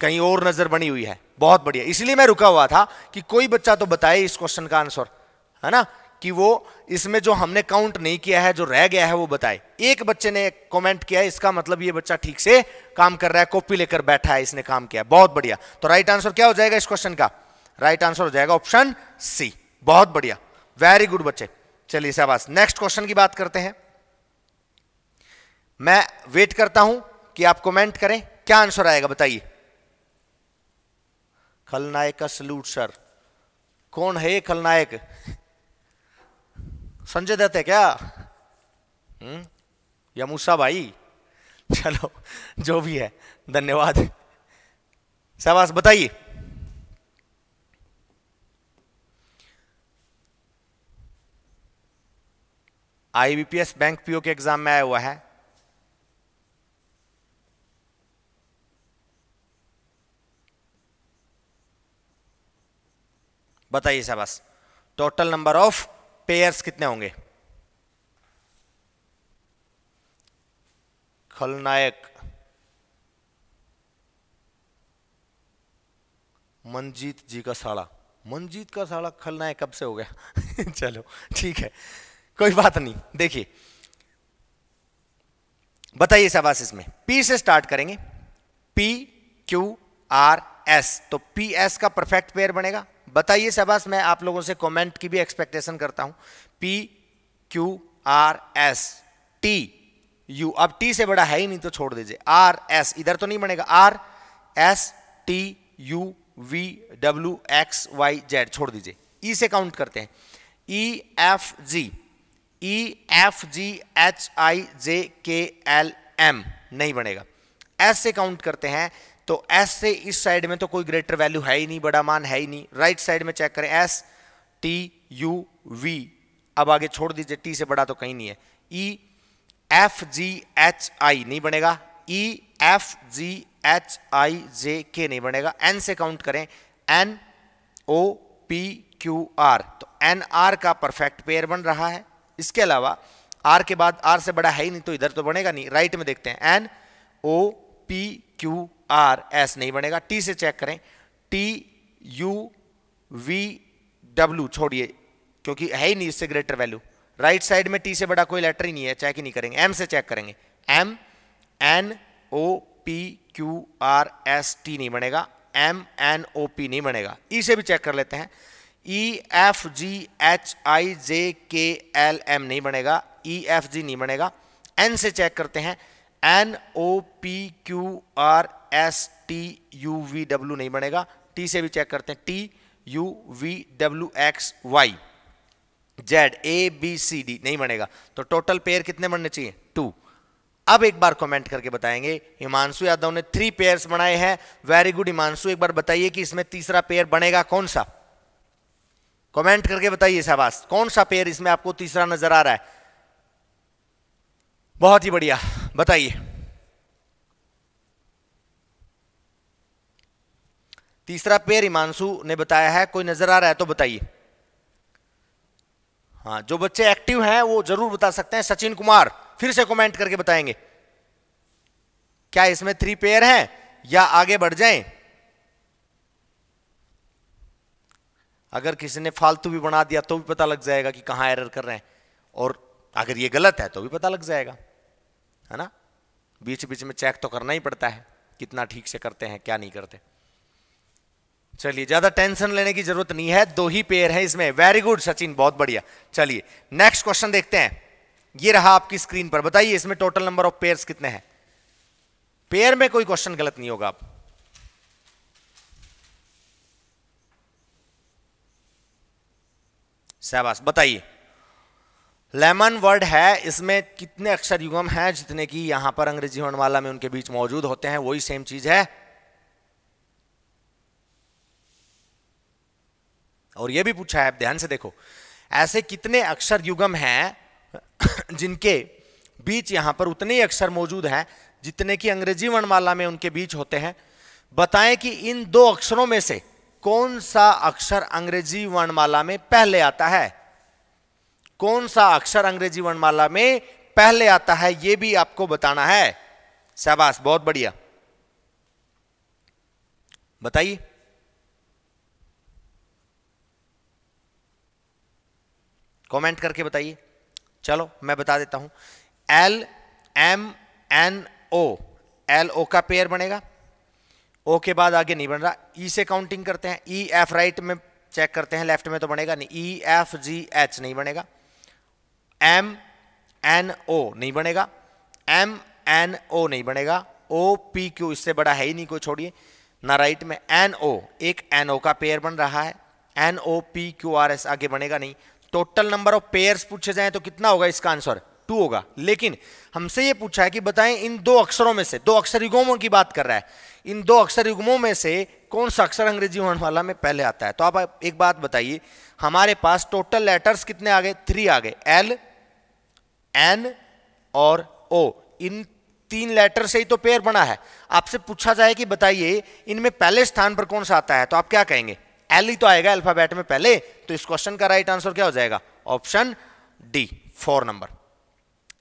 कहीं और नजर बनी हुई है बहुत बढ़िया इसलिए मैं रुका हुआ था कि कोई बच्चा तो बताए इस क्वेश्चन का आंसर है ना कि वो इसमें जो हमने काउंट नहीं किया है जो रह गया है वो बताए एक बच्चे ने कमेंट किया है इसका मतलब ये बच्चा ठीक से काम कर रहा है कॉपी लेकर बैठा है इसने काम किया बहुत बढ़िया तो राइट आंसर क्या हो जाएगा इस क्वेश्चन का राइट आंसर हो जाएगा ऑप्शन सी बहुत बढ़िया वेरी गुड बच्चे चलिए शाबाश नेक्स्ट क्वेश्चन की बात करते हैं मैं वेट करता हूं कि आप कमेंट करें क्या आंसर आएगा बताइए खलनायक का सलूट सर कौन है खलनायक संजय दत्त है क्या हम्म? यमूसा भाई चलो जो भी है धन्यवाद शाबाश बताइए आईबीपीएस बैंक पीओ के एग्जाम में आया हुआ है बताइए बस टोटल नंबर ऑफ पेयर्स कितने होंगे खलनायक मनजीत जी का साड़ा मनजीत का साड़ा खलनायक कब से हो गया (laughs) चलो ठीक है कोई बात नहीं देखिए बताइए शाबाश इसमें पी से स्टार्ट करेंगे पी क्यू आर एस तो पी एस का परफेक्ट पेयर बनेगा बताइए शबास मैं आप लोगों से कमेंट की भी एक्सपेक्टेशन करता हूं P Q R S T U अब टी से बड़ा है ही नहीं तो छोड़ दीजिए आर एस इधर तो नहीं बनेगा R S T U V W X Y Z छोड़ दीजिए ई e से काउंट करते हैं E F G E F G H I J K L M नहीं बनेगा एस से काउंट करते हैं तो एस से इस साइड में तो कोई ग्रेटर वैल्यू है ही नहीं बड़ा मान है ही नहीं राइट साइड में चेक करें एस टी यू वी अब आगे छोड़ दीजिए टी से बड़ा तो कहीं नहीं है ई एफ जी एच आई नहीं बनेगा ई F G H I J K नहीं बनेगा एन से काउंट करें N O P Q R तो एन आर का परफेक्ट पेयर बन रहा है इसके अलावा आर के बाद आर से बड़ा है ही नहीं तो इधर तो बनेगा नहीं राइट में देखते हैं N O P Q R S नहीं बनेगा टी से चेक करें टी यू वी डब्ल्यू छोड़िए क्योंकि है ही नहीं इससे ग्रेटर वैल्यू राइट साइड में टी से बड़ा कोई लेटर ही नहीं है चेक ही नहीं करेंगे एम से चेक करेंगे M N O P Q R S T नहीं बनेगा एम एन ओ पी नहीं बनेगा ई e से भी चेक कर लेते हैं E F G H I J K L M नहीं बनेगा ई एफ जी नहीं बनेगा एन से चेक करते हैं N O P Q R S T U V W नहीं बनेगा टी से भी चेक करते हैं T U V W X Y Z A B C D नहीं बनेगा तो टोटल पेयर कितने बनने चाहिए टू अब एक बार कमेंट करके बताएंगे हिमांशु यादव ने थ्री पेयर्स बनाए हैं वेरी गुड हिमांशु एक बार बताइए कि इसमें तीसरा पेयर बनेगा कौन सा कमेंट करके बताइए शाबाश कौन सा पेयर इसमें आपको तीसरा नजर आ रहा है बहुत ही बढ़िया बताइए तीसरा पेयर हिमांशु ने बताया है कोई नजर आ रहा है तो बताइए हाँ जो बच्चे एक्टिव हैं वो जरूर बता सकते हैं सचिन कुमार फिर से कमेंट करके बताएंगे क्या इसमें थ्री पेयर हैं या आगे बढ़ जाएं अगर किसी ने फालतू भी बना दिया तो भी पता लग जाएगा कि कहां एरर कर रहे हैं और अगर ये गलत है तो भी पता लग जाएगा है ना बीच बीच में चेक तो करना ही पड़ता है कितना ठीक से करते हैं क्या नहीं करते चलिए ज्यादा टेंशन लेने की जरूरत नहीं है दो ही पेयर है इसमें वेरी गुड सचिन बहुत बढ़िया चलिए नेक्स्ट क्वेश्चन देखते हैं ये रहा आपकी स्क्रीन पर बताइए इसमें टोटल नंबर ऑफ पेयर्स कितने हैं पेयर में कोई क्वेश्चन गलत नहीं होगा आप सहबास बताइए लेमन वर्ड है इसमें कितने अक्षर युगम हैं जितने की यहां पर अंग्रेजी वर्णमाला में उनके बीच मौजूद होते हैं वही सेम चीज है और यह भी पूछा है आप ध्यान से देखो ऐसे कितने अक्षर युगम हैं (coughs) जिनके बीच यहां पर उतने ही अक्षर मौजूद हैं जितने की अंग्रेजी वर्णमाला में उनके बीच होते हैं बताएं कि इन दो अक्षरों में से कौन सा अक्षर अंग्रेजी वर्णमाला में पहले आता है कौन सा अक्षर अंग्रेजी वर्णमाला में पहले आता है यह भी आपको बताना है शहबाश बहुत बढ़िया बताइए कमेंट करके बताइए चलो मैं बता देता हूं L M N O L O का पेयर बनेगा ओ के बाद आगे नहीं बन रहा ई e से काउंटिंग करते हैं ई एफ राइट में चेक करते हैं लेफ्ट में तो बनेगा नहीं ई एफ जी एच नहीं बनेगा एम एन ओ नहीं बनेगा एम एन ओ नहीं बनेगा ओ पी क्यू इससे बड़ा है ही नहीं कोई छोड़िए ना राइट में एन ओ एक एन ओ का पेयर बन रहा है N O P Q R S आगे बनेगा नहीं टोटल नंबर ऑफ पेयर्स पूछे जाए तो कितना होगा इसका आंसर टू होगा लेकिन हमसे ये पूछा है कि बताएं इन दो अक्षरों में से दो अक्षर युगमों की बात कर रहा है इन दो अक्षर युगमों में से कौन सा अक्षर अंग्रेजी वर्णमाला में पहले आता है तो आप एक बात बताइए हमारे पास टोटल लेटर्स कितने आ गए थ्री आ गए एल एन और ओ इन तीन लेटर से ही तो पेयर बना है आपसे पूछा जाए कि बताइए इनमें पहले स्थान पर कौन सा आता है तो आप क्या कहेंगे एल ही तो आएगा अल्फाबेट में पहले तो इस क्वेश्चन का राइट आंसर क्या हो जाएगा option D four number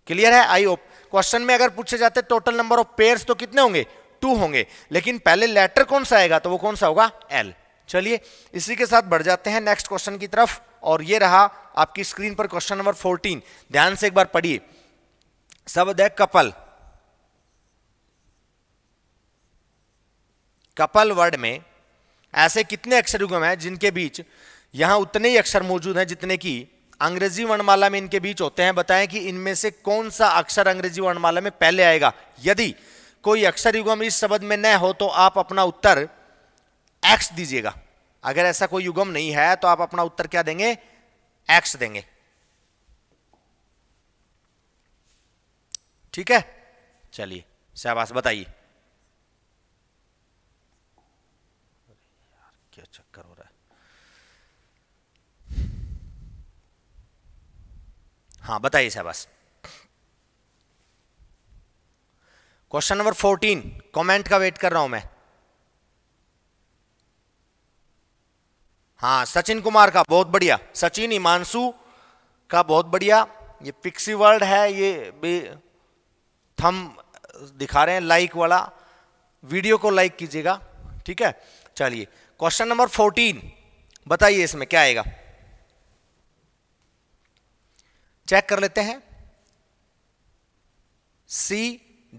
clear है आई होप क्वेश्चन में अगर पूछे जाते टोटल नंबर ऑफ पेयर तो कितने होंगे टू होंगे लेकिन पहले लेटर कौन सा आएगा तो वो कौन सा होगा एल चलिए इसी के साथ बढ़ जाते हैं नेक्स्ट क्वेश्चन की तरफ और ये रहा आपकी स्क्रीन पर क्वेश्चन नंबर फोर्टीन ध्यान से एक बार पढ़िए शब्द है कपल कपल वर्ड में ऐसे कितने अक्षर युगम हैं जिनके बीच यहां उतने ही अक्षर मौजूद हैं जितने की अंग्रेजी वर्णमाला में इनके बीच होते हैं बताएं कि इनमें से कौन सा अक्षर अंग्रेजी वर्णमाला में पहले आएगा यदि कोई अक्षर युगम इस शब्द में न हो तो आप अपना उत्तर एक्स दीजिएगा अगर ऐसा कोई युगम नहीं है तो आप अपना उत्तर क्या देंगे एक्स देंगे ठीक है चलिए शाबाश बताइए क्या चक्कर हो रहा है हाँ बताइए शाबाश क्वेश्चन नंबर फोर्टीन कमेंट का वेट कर रहा हूं मैं हाँ सचिन कुमार का बहुत बढ़िया सचिन हिमांशु का बहुत बढ़िया ये पिक्सी वर्ड है ये भी थम दिखा रहे हैं लाइक वाला वीडियो को लाइक कीजिएगा ठीक है चलिए क्वेश्चन नंबर फोर्टीन बताइए इसमें क्या आएगा चेक कर लेते हैं C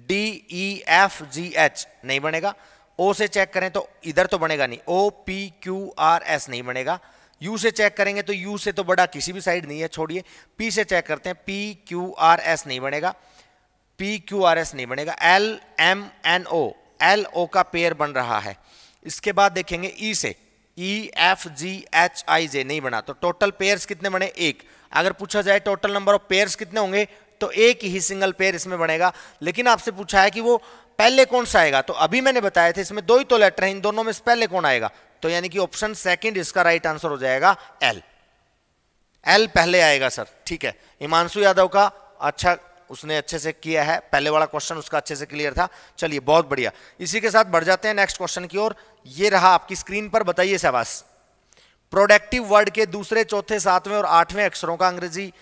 D E F G H नहीं बनेगा ओ से चेक करें तो इधर तो बनेगा नहीं O P Q R S नहीं बनेगा यू से चेक करेंगे तो यू से तो बड़ा किसी भी साइड नहीं है छोड़िए पी से चेक करते हैं पी क्यू आर एस नहीं बनेगा पी क्यू आर एस नहीं बनेगा L M N O L O का पेयर बन रहा है इसके बाद देखेंगे ई e से ई एफ जी एच आई जे नहीं बना तो टोटल पेयर्स कितने बने एक अगर पूछा जाए टोटल नंबर ऑफ पेयर्स कितने होंगे तो एक ही सिंगल पेयर इसमें बनेगा लेकिन आपसे पूछा है कि वो पहले कौन सा आएगा तो अभी मैंने बताया था इसमें दो ही तो लेटर है इन दोनों में से पहले कौन आएगा तो यानी कि ऑप्शन सेकंड इसका राइट आंसर हो जाएगा एल एल पहले आएगा सर ठीक है हिमांशु यादव का अच्छा उसने अच्छे से किया है पहले वाला क्वेश्चन उसका अच्छे से क्लियर था चलिए बहुत बढ़िया इसी के साथ बढ़ जाते हैं नेक्स्ट क्वेश्चन की ओर ये रहा आपकी स्क्रीन पर बताइए सहवास प्रोडक्टिव वर्ड के दूसरे चौथे सातवें और आठवें अक्षरों का अंग्रेजी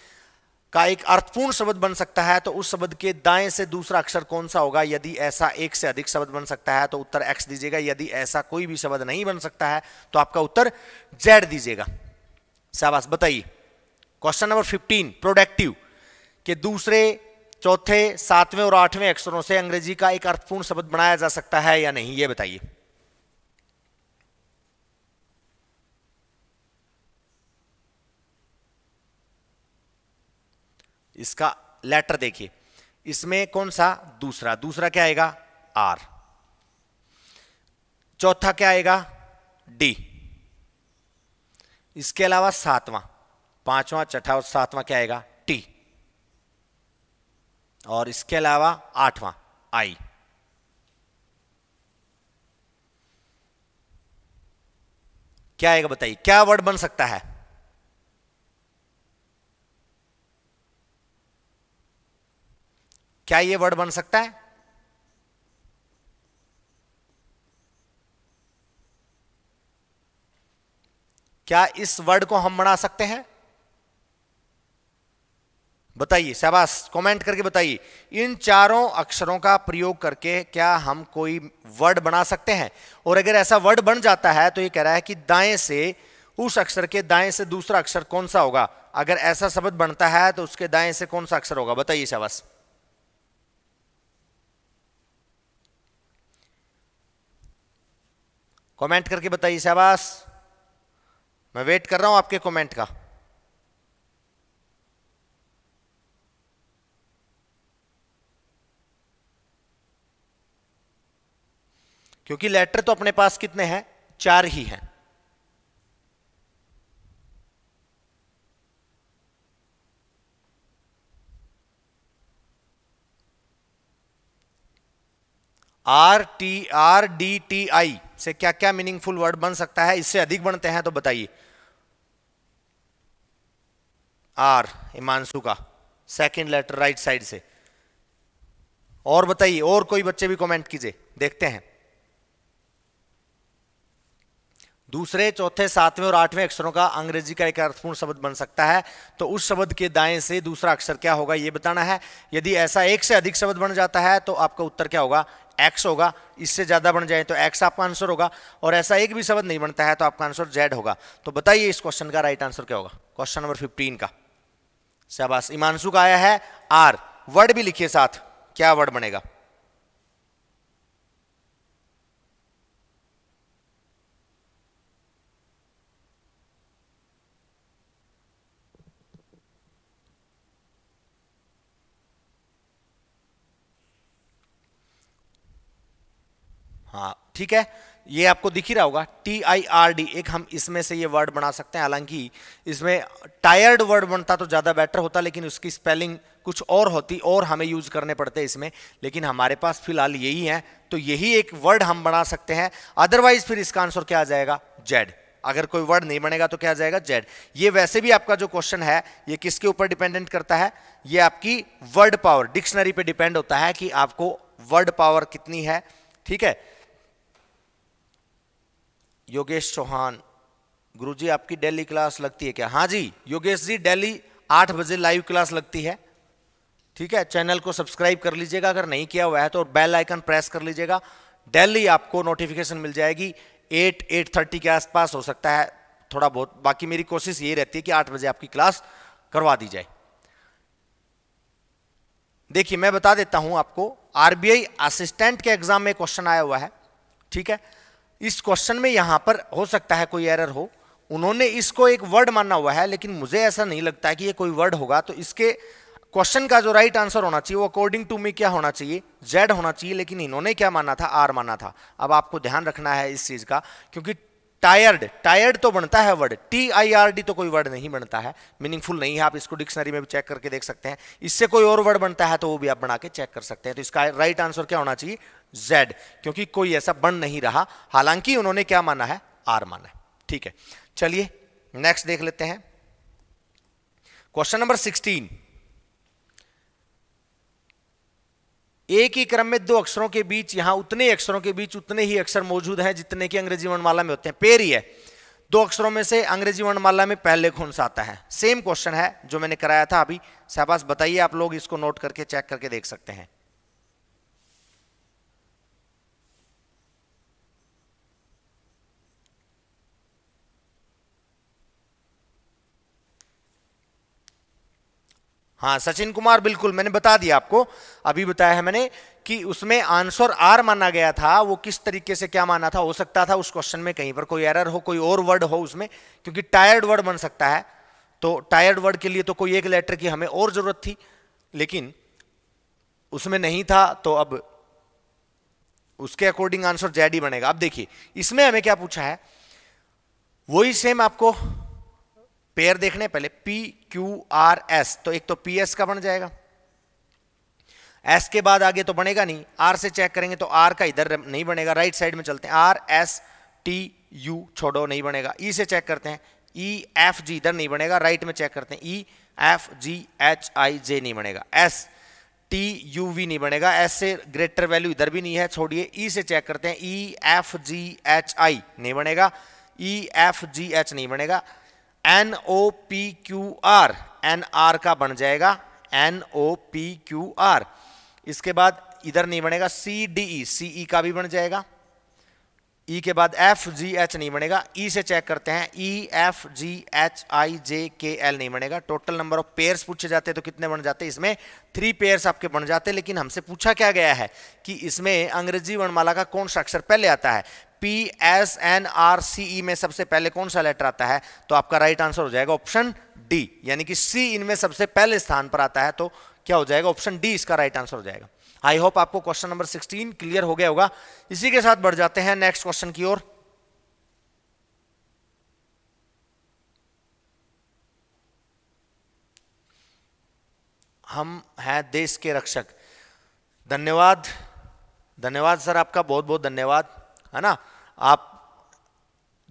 का एक अर्थपूर्ण शब्द बन सकता है तो उस शब्द के दाएं से दूसरा अक्षर कौन सा होगा यदि ऐसा एक से अधिक शब्द बन सकता है तो उत्तर एक्स दीजिएगा यदि ऐसा कोई भी शब्द नहीं बन सकता है तो आपका उत्तर जेड दीजिएगा शाबाश बताइए क्वेश्चन नंबर फिफ्टीन प्रोडक्टिव के दूसरे चौथे सातवें और आठवें अक्षरों से अंग्रेजी का एक अर्थपूर्ण शब्द बनाया जा सकता है या नहीं ये बताइए इसका लेटर देखिए इसमें कौन सा दूसरा दूसरा क्या आएगा आर चौथा क्या आएगा डी इसके अलावा सातवां पांचवां छठा और सातवां क्या आएगा टी और इसके अलावा आठवां आई क्या आएगा बताइए क्या वर्ड बन सकता है क्या यह वर्ड बन सकता है क्या इस वर्ड को हम बना सकते हैं बताइए शहबाश कमेंट करके बताइए इन चारों अक्षरों का प्रयोग करके क्या हम कोई वर्ड बना सकते हैं और अगर ऐसा वर्ड बन जाता है तो ये कह रहा है कि दाएं से उस अक्षर के दाएं से दूसरा अक्षर कौन सा होगा अगर ऐसा शब्द बनता है तो उसके दाएं से कौन सा अक्षर होगा बताइए शहबाश कमेंट करके बताइए शहबाश मैं वेट कर रहा हूं आपके कमेंट का क्योंकि लेटर तो अपने पास कितने हैं चार ही हैं R T R D T I से क्या क्या मीनिंगफुल वर्ड बन सकता है इससे अधिक बनते हैं तो बताइए आर हिमांशु का सेकंड लेटर राइट साइड से और बताइए और कोई बच्चे भी कमेंट कीजिए देखते हैं दूसरे चौथे सातवें और आठवें अक्षरों का अंग्रेजी का एक अर्थपूर्ण शब्द बन सकता है तो उस शब्द के दाएं से दूसरा अक्षर क्या होगा यह बताना है यदि ऐसा एक से अधिक शब्द बन जाता है तो आपका उत्तर क्या होगा एक्स होगा इससे ज़्यादा बन जाए तो एक्स आपका आंसर होगा और ऐसा एक भी शब्द नहीं बनता है तो आपका आंसर जेड होगा तो बताइए इस क्वेश्चन का राइट आंसर क्या होगा क्वेश्चन नंबर फिफ्टीन का शाबाश इमांशु का आया है आर वर्ड भी लिखिए साथ क्या वर्ड बनेगा ठीक है ये आपको दिख ही रहा होगा टी आई आर डी एक हम इसमें से ये वर्ड बना सकते हैं हालांकि इसमें टायर्ड वर्ड बनता तो ज़्यादा बेटर होता लेकिन उसकी स्पेलिंग कुछ और होती और हमें यूज़ करने पड़ते इसमें लेकिन हमारे पास फिलहाल यही है तो यही एक वर्ड हम बना सकते हैं अदरवाइज फिर इसका आंसर क्या आ जाएगा जेड अगर कोई वर्ड नहीं बनेगा तो क्या आ जाएगा जेड ये वैसे भी आपका जो क्वेश्चन है ये किसके ऊपर डिपेंडेंट करता है ये आपकी वर्ड पावर डिक्शनरी पे डिपेंड होता है कि आपको वर्ड पावर कितनी है ठीक है योगेश चौहान गुरुजी आपकी डेली क्लास लगती है क्या हाँ जी योगेश जी डेली आठ बजे लाइव क्लास लगती है ठीक है चैनल को सब्सक्राइब कर लीजिएगा अगर नहीं किया हुआ है तो बेल आइकन प्रेस कर लीजिएगा डेली आपको नोटिफिकेशन मिल जाएगी एट एट थर्टी के आसपास हो सकता है थोड़ा बहुत बाकी मेरी कोशिश ये रहती है कि आठ बजे आपकी क्लास करवा दी जाए देखिए मैं बता देता हूं आपको आरबीआई असिस्टेंट के एग्जाम में क्वेश्चन आया हुआ है ठीक है इस क्वेश्चन में यहां पर हो सकता है कोई एरर हो उन्होंने इसको एक वर्ड माना हुआ है लेकिन मुझे ऐसा नहीं लगता है कि ये कोई वर्ड होगा तो इसके क्वेश्चन का जो राइट आंसर होना चाहिए वो अकॉर्डिंग टू मी क्या होना चाहिए जेड होना चाहिए लेकिन इन्होंने क्या माना था आर माना था अब आपको ध्यान रखना है इस चीज़ का क्योंकि टायर्ड टायर्ड तो बनता है word T I R D तो कोई वर्ड नहीं बनता है मीनिंगफुल नहीं है आप इसको डिक्शनरी में भी चेक करके देख सकते हैं इससे कोई और वर्ड बनता है तो वो भी आप बना के चेक कर सकते हैं तो इसका राइट आंसर क्या होना चाहिए z क्योंकि कोई ऐसा बन नहीं रहा हालांकि उन्होंने क्या माना है आर माना है ठीक है चलिए नेक्स्ट देख लेते हैं क्वेश्चन नंबर सिक्सटीन एक ही क्रम में दो अक्षरों के बीच यहां उतने अक्षरों के बीच उतने ही अक्षर मौजूद हैं जितने की अंग्रेजी वर्णमाला में होते हैं पेरी है दो अक्षरों में से अंग्रेजी वर्णमाला में पहले कौन सा आता है सेम क्वेश्चन है जो मैंने कराया था अभी शहबाज बताइए आप लोग इसको नोट करके चेक करके देख सकते हैं हाँ सचिन कुमार बिल्कुल मैंने बता दिया आपको अभी बताया है मैंने कि उसमें आंसर आर माना गया था वो किस तरीके से क्या माना था हो सकता था उस क्वेश्चन में कहीं पर कोई एरर हो कोई और वर्ड हो उसमें क्योंकि टायर्ड वर्ड बन सकता है तो टायर्ड वर्ड के लिए तो कोई एक लेटर की हमें और जरूरत थी लेकिन उसमें नहीं था तो अब उसके अकॉर्डिंग आंसर जेड ही बनेगा अब देखिए इसमें हमें क्या पूछा है वही सेम आपको पेयर देखने पहले पी क्यू आर एस तो एक तो पी एस का बन जाएगा एस के बाद आगे तो बनेगा नहीं आर से चेक करेंगे तो आर का इधर नहीं बनेगा राइट साइड में चलते हैं आर एस टी यू छोड़ो नहीं बनेगा ई e से चेक करते हैं ई एफ जी इधर नहीं बनेगा राइट में चेक करते हैं E F G H I जे नहीं बनेगा एस टी यू वी नहीं बनेगा एस से ग्रेटर वैल्यू इधर भी नहीं है छोड़िए ई e से चेक करते हैं ई एफ जी एच आई नहीं बनेगा ई एफ जी एच नहीं बनेगा N O P Q R N R का बन जाएगा N O P Q R इसके बाद इधर नहीं बनेगा सी डी ई सी ई का भी बन जाएगा ई e के बाद एफ जी एच नहीं बनेगा ई e से चेक करते हैं E F G H I J K L नहीं बनेगा टोटल नंबर ऑफ पेयर्स पूछे जाते हैं तो कितने बन जाते हैं इसमें थ्री पेयर्स आपके बन जाते हैं लेकिन हमसे पूछा क्या गया है कि इसमें अंग्रेजी वर्णमाला का कौन सा अक्षर पहले आता है P S N R C E में सबसे पहले कौन सा लेटर आता है तो आपका राइट आंसर हो जाएगा ऑप्शन डी यानी कि सी इनमें सबसे पहले स्थान पर आता है तो क्या हो जाएगा ऑप्शन डी इसका राइट आंसर हो जाएगा आई होप आपको क्वेश्चन नंबर 16 क्लियर हो गया होगा इसी के साथ बढ़ जाते हैं नेक्स्ट क्वेश्चन की ओर हम हैं देश के रक्षक धन्यवाद धन्यवाद सर आपका बहुत बहुत धन्यवाद है ना आप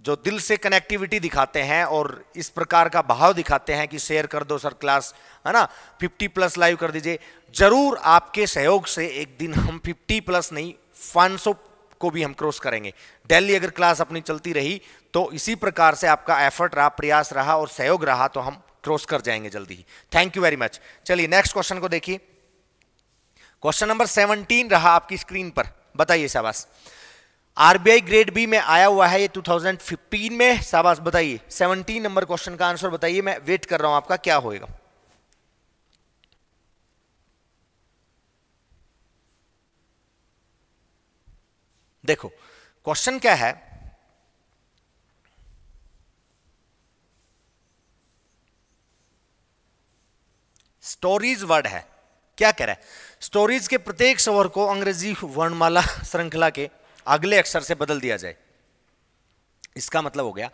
जो दिल से कनेक्टिविटी दिखाते हैं और इस प्रकार का भाव दिखाते हैं कि शेयर कर दो सर क्लास है ना 50 प्लस लाइव कर दीजिए जरूर आपके सहयोग से एक दिन हम 50 प्लस नहीं 500 को भी हम क्रॉस करेंगे डेली अगर क्लास अपनी चलती रही तो इसी प्रकार से आपका एफर्ट रहा प्रयास रहा और सहयोग रहा तो हम क्रॉस कर जाएंगे जल्दी ही थैंक यू वेरी मच चलिए नेक्स्ट क्वेश्चन को देखिए क्वेश्चन नंबर सेवनटीन रहा आपकी स्क्रीन पर बताइए शाबाश आरबीआई ग्रेड बी में आया हुआ है ये 2015 में शाबाश बताइए 17 नंबर क्वेश्चन का आंसर बताइए मैं वेट कर रहा हूं आपका क्या होएगा देखो क्वेश्चन क्या है स्टोरीज वर्ड है क्या कह रहा है स्टोरीज के प्रत्येक स्वर को अंग्रेजी वर्णमाला श्रृंखला के अगले अक्षर से बदल दिया जाए इसका मतलब हो गया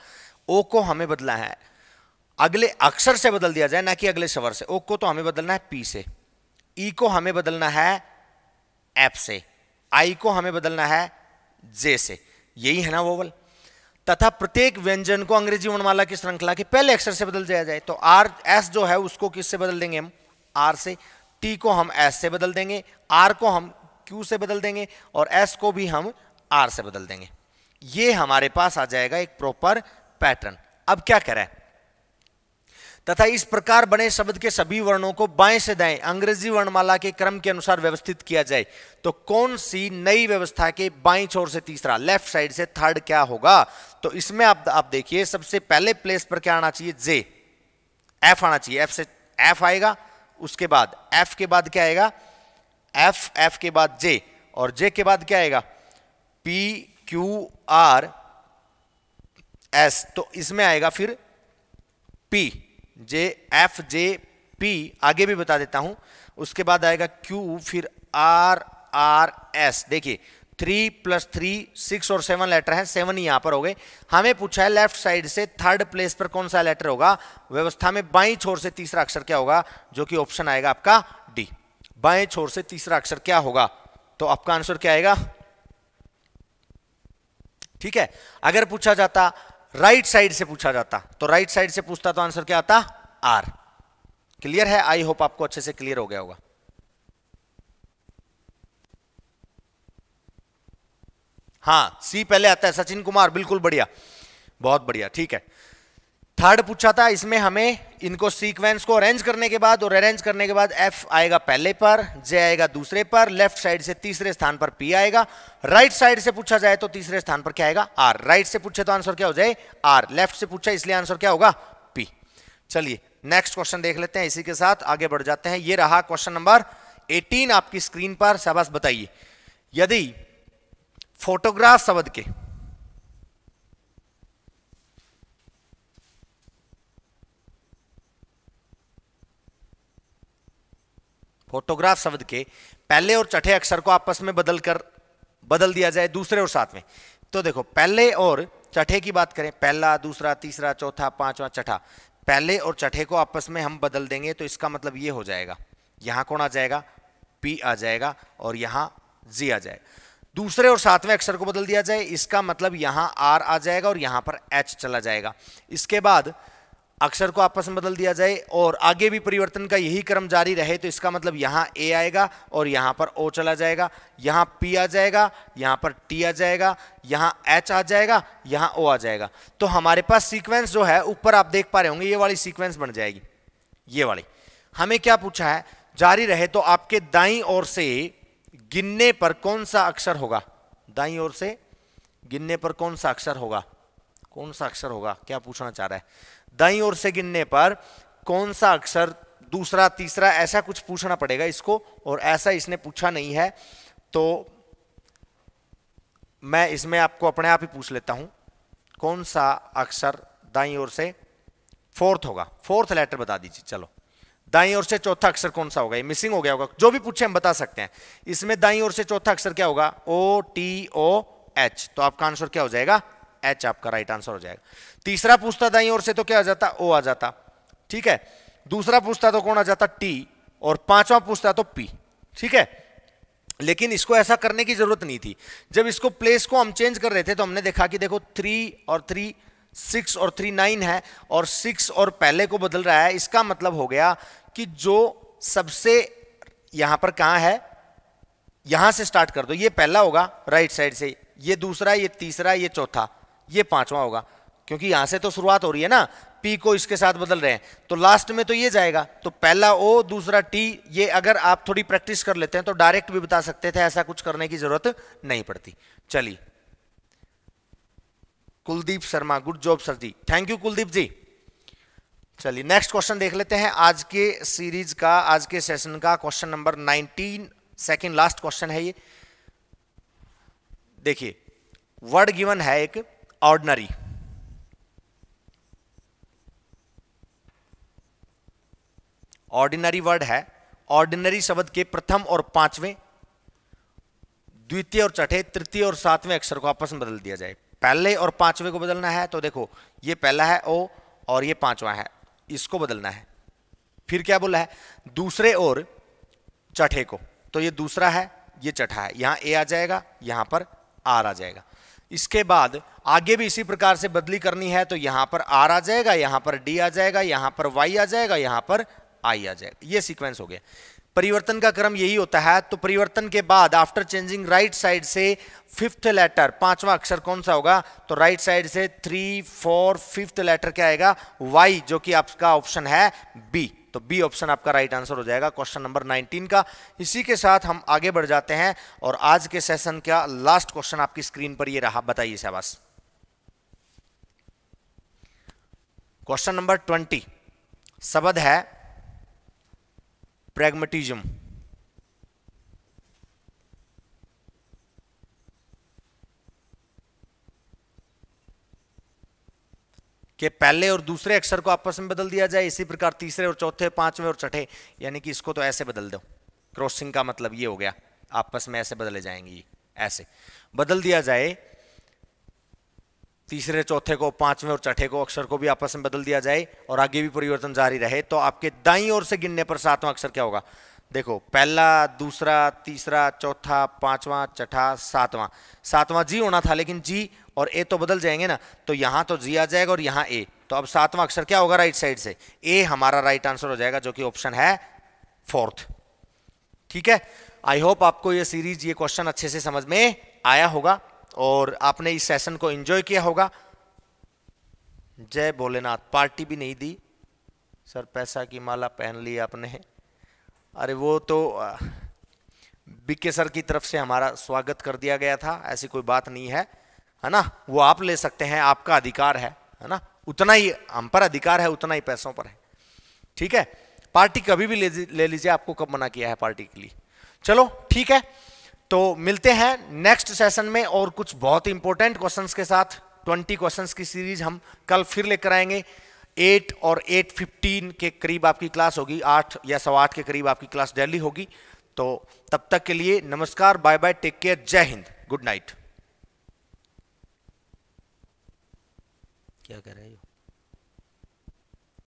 ओ को हमें बदला है अगले अक्षर से बदल दिया जाए ना कि अगले सवर से ओ को तो हमें बदलना है पी से ई को हमें बदलना है एफ से आई को हमें बदलना है जे से यही है ना वोवल तथा प्रत्येक व्यंजन को अंग्रेजी वर्णमाला की श्रृंखला के पहले अक्षर से बदल दिया जाए तो आर एस जो है उसको किससे बदल देंगे हम आर से टी को हम एस से बदल देंगे आर को हम क्यू से बदल देंगे और एस को भी हम आर से बदल देंगे ये हमारे पास आ जाएगा एक प्रॉपर पैटर्न अब क्या करें तथा इस प्रकार बने शब्द के सभी वर्णों को बाएं से दाएं अंग्रेजी वर्णमाला के क्रम के अनुसार व्यवस्थित किया जाए तो कौन सी नई व्यवस्था के बाएं छोर से तीसरा लेफ्ट साइड से थर्ड क्या होगा तो इसमें आप आप देखिए सबसे पहले प्लेस पर क्या आना चाहिए जे एफ आना चाहिए एफ से एफ आएगा उसके बाद एफ के बाद क्या आएगा एफ एफ के बाद जे और जे के बाद क्या आएगा पी क्यू आर एस तो इसमें आएगा फिर P J F J P आगे भी बता देता हूं उसके बाद आएगा क्यू फिर आर आर एस देखिए थ्री प्लस थ्री सिक्स और सेवन लेटर है सेवन ही यहां पर हो गए हमें पूछा है लेफ्ट साइड से थर्ड प्लेस पर कौन सा लेटर होगा व्यवस्था में बाई छोर से तीसरा अक्षर क्या होगा जो कि ऑप्शन आएगा आपका डी बाएं छोर से तीसरा अक्षर क्या होगा तो आपका आंसर क्या आएगा ठीक है अगर पूछा जाता राइट साइड से पूछा जाता तो राइट साइड से पूछता तो आंसर क्या आता आर क्लियर है आई होप आपको अच्छे से क्लियर हो गया होगा हाँ सी पहले आता है सचिन कुमार बिल्कुल बढ़िया बहुत बढ़िया ठीक है थर्ड पूछा था इसमें हमें इनको सीक्वेंस को अरेंज करने के बाद और अरेंज करने के बाद एफ आएगा पहले पर जे आएगा दूसरे पर लेफ्ट साइड से तीसरे स्थान पर पी आएगा राइट साइड से पूछा जाए तो तीसरे स्थान पर क्या आएगा आर राइट से पूछे तो आंसर क्या हो जाए आर लेफ्ट से पूछा इसलिए आंसर क्या होगा पी चलिए नेक्स्ट क्वेश्चन देख लेते हैं इसी के साथ आगे बढ़ जाते हैं ये रहा क्वेश्चन नंबर एटीन आपकी स्क्रीन पर शाबाश बताइए यदि फोटोग्राफ शब्द के फोटोग्राफ शब्द के पहले और छठे अक्षर को आपस में बदल कर बदल दिया जाए दूसरे और सातवें तो देखो पहले और छठे की बात करें पहला दूसरा तीसरा चौथा पांचवा छठा पहले और चठे को आपस में हम बदल देंगे तो इसका मतलब ये हो जाएगा यहां कौन आ जाएगा पी आ जाएगा और यहां जी आ जाएगा दूसरे और सातवें अक्षर को बदल दिया जाए इसका मतलब यहां आर आ जाएगा और यहां पर एच चला जाएगा इसके बाद अक्षर को आपस में बदल दिया जाए और आगे भी परिवर्तन का यही क्रम जारी रहे तो इसका मतलब यहाँ ए आएगा और यहाँ पर ओ चला जाएगा यहाँ पी आ जाएगा यहाँ पर टी आ जाएगा यहाँ एच आ जाएगा यहाँ ओ आ जाएगा तो हमारे पास सीक्वेंस जो है ऊपर आप देख पा रहे होंगे ये वाली सीक्वेंस बन जाएगी ये वाली हमें क्या पूछा है जारी रहे तो आपके दाई ओर से गिनने पर कौन सा अक्षर होगा दाई ओर से गिनने पर कौन सा अक्षर होगा कौन सा अक्षर होगा क्या पूछना चाह रहा है दाई ओर से गिनने पर कौन सा अक्षर दूसरा तीसरा ऐसा कुछ पूछना पड़ेगा इसको और ऐसा इसने पूछा नहीं है तो मैं इसमें आपको अपने आप ही पूछ लेता हूं कौन सा अक्षर दाई ओर से फोर्थ होगा फोर्थ लेटर बता दीजिए चलो दाई ओर से चौथा अक्षर कौन सा होगा ये मिसिंग हो गया होगा जो भी पूछे हम बता सकते हैं इसमें दाई ओर से चौथा अक्षर क्या होगा ओ टी ओ एच तो आपका आंसर क्या हो जाएगा एच आपका राइट आंसर हो जाएगा तीसरा पूछता दाई और से तो क्या आ जाता ओ आ जाता ठीक है दूसरा पूछता तो कौन आ जाता टी और पांचवा पूछता तो पी ठीक है लेकिन इसको ऐसा करने की जरूरत नहीं थी जब इसको प्लेस को हम चेंज कर रहे थे तो हमने देखा कि देखो थ्री और थ्री सिक्स और थ्री नाइन है और सिक्स और पहले को बदल रहा है इसका मतलब हो गया कि जो सबसे यहां पर कहां है यहां से स्टार्ट कर दो ये पहला होगा राइट साइड से ये दूसरा ये तीसरा ये चौथा ये पांचवा होगा क्योंकि यहां से तो शुरुआत हो रही है ना पी को इसके साथ बदल रहे हैं तो लास्ट में तो ये जाएगा तो पहला ओ दूसरा टी ये अगर आप थोड़ी प्रैक्टिस कर लेते हैं तो डायरेक्ट भी बता सकते थे ऐसा कुछ करने की जरूरत नहीं पड़ती चलिए Kuldeep Sharma good job sir ji thank you Kuldeep ji चलिए नेक्स्ट क्वेश्चन देख लेते हैं आज के सीरीज का आज के सेशन का question number 19 second last question है ये देखिए वर्ड गिवन है एक ऑर्डनरी ऑर्डिनरी वर्ड है ऑर्डिनरी शब्द के प्रथम और पांचवें द्वितीय और चौथे तृतीय और सातवें अक्षर को आपस में बदल दिया जाए पहले और पांचवें को बदलना है तो देखो ये पहला है ओ और ये पांचवा है इसको बदलना है फिर क्या बोला है दूसरे और चठे को तो ये दूसरा है ये चठा है यहां ए आ जाएगा यहां पर आर आ जाएगा इसके बाद आगे भी इसी प्रकार से बदली करनी है तो यहां पर आर आ जाएगा यहां पर डी आ जाएगा यहां पर वाई आ जाएगा यहां पर आई आ जाएगा ये सीक्वेंस हो गया परिवर्तन का क्रम यही होता है तो परिवर्तन के बाद आफ्टर चेंजिंग राइट साइड से फिफ्थ लेटर पांचवा अक्षर कौन सा होगा तो राइट साइड से थ्री फोर फिफ्थ लेटर क्या आएगा वाई जो कि आपका ऑप्शन है बी तो बी ऑप्शन आपका राइट right आंसर हो जाएगा क्वेश्चन नंबर 19 का इसी के साथ हम आगे बढ़ जाते हैं और आज के सेशन का लास्ट क्वेश्चन आपकी स्क्रीन पर ये रहा बताइए शहबाज क्वेश्चन नंबर 20 शब्द है pragmatism के पहले और दूसरे अक्षर को आपस में बदल दिया जाए इसी प्रकार तीसरे और चौथे पांचवें और छठे यानी कि इसको तो ऐसे बदल दो क्रॉसिंग का मतलब ये हो गया आपस में ऐसे बदले जाएंगे ऐसे बदल दिया जाए तीसरे चौथे को पांचवें और छठे को अक्षर को भी आपस में बदल दिया जाए और आगे भी परिवर्तन जारी रहे तो आपके दाई ओर से गिनने पर सातवां अक्षर क्या होगा देखो पहला दूसरा तीसरा चौथा पांचवा छठा सातवां सातवां जी होना था लेकिन जी और ए तो बदल जाएंगे ना तो यहां तो जी आ जाएगा और यहां ए तो अब सातवां अक्षर क्या होगा राइट साइड से ए हमारा राइट आंसर हो जाएगा जो कि ऑप्शन है फोर्थ ठीक है आई होप आपको ये सीरीज ये क्वेश्चन अच्छे से समझ में आया होगा और आपने इस सेशन को एंजॉय किया होगा जय भोलेनाथ पार्टी भी नहीं दी सर पैसा की माला पहन ली आपने अरे वो तो बीके सर की तरफ से हमारा स्वागत कर दिया गया था ऐसी कोई बात नहीं है है ना वो आप ले सकते हैं आपका अधिकार है है ना उतना ही हम पर अधिकार है उतना ही पैसों पर है ठीक है पार्टी कभी भी ले, ले लीजिए आपको कब मना किया है पार्टी के लिए चलो ठीक है तो मिलते हैं नेक्स्ट सेशन में और कुछ बहुत इंपॉर्टेंट क्वेश्चंस के साथ 20 क्वेश्चंस की सीरीज हम कल फिर लेकर आएंगे 8 और 8:15 के करीब आपकी क्लास होगी 8 या सवा आठ के करीब आपकी क्लास डेली होगी तो तब तक के लिए नमस्कार बाय बाय टेक केयर जय हिंद गुड नाइट क्या कह रहे हैं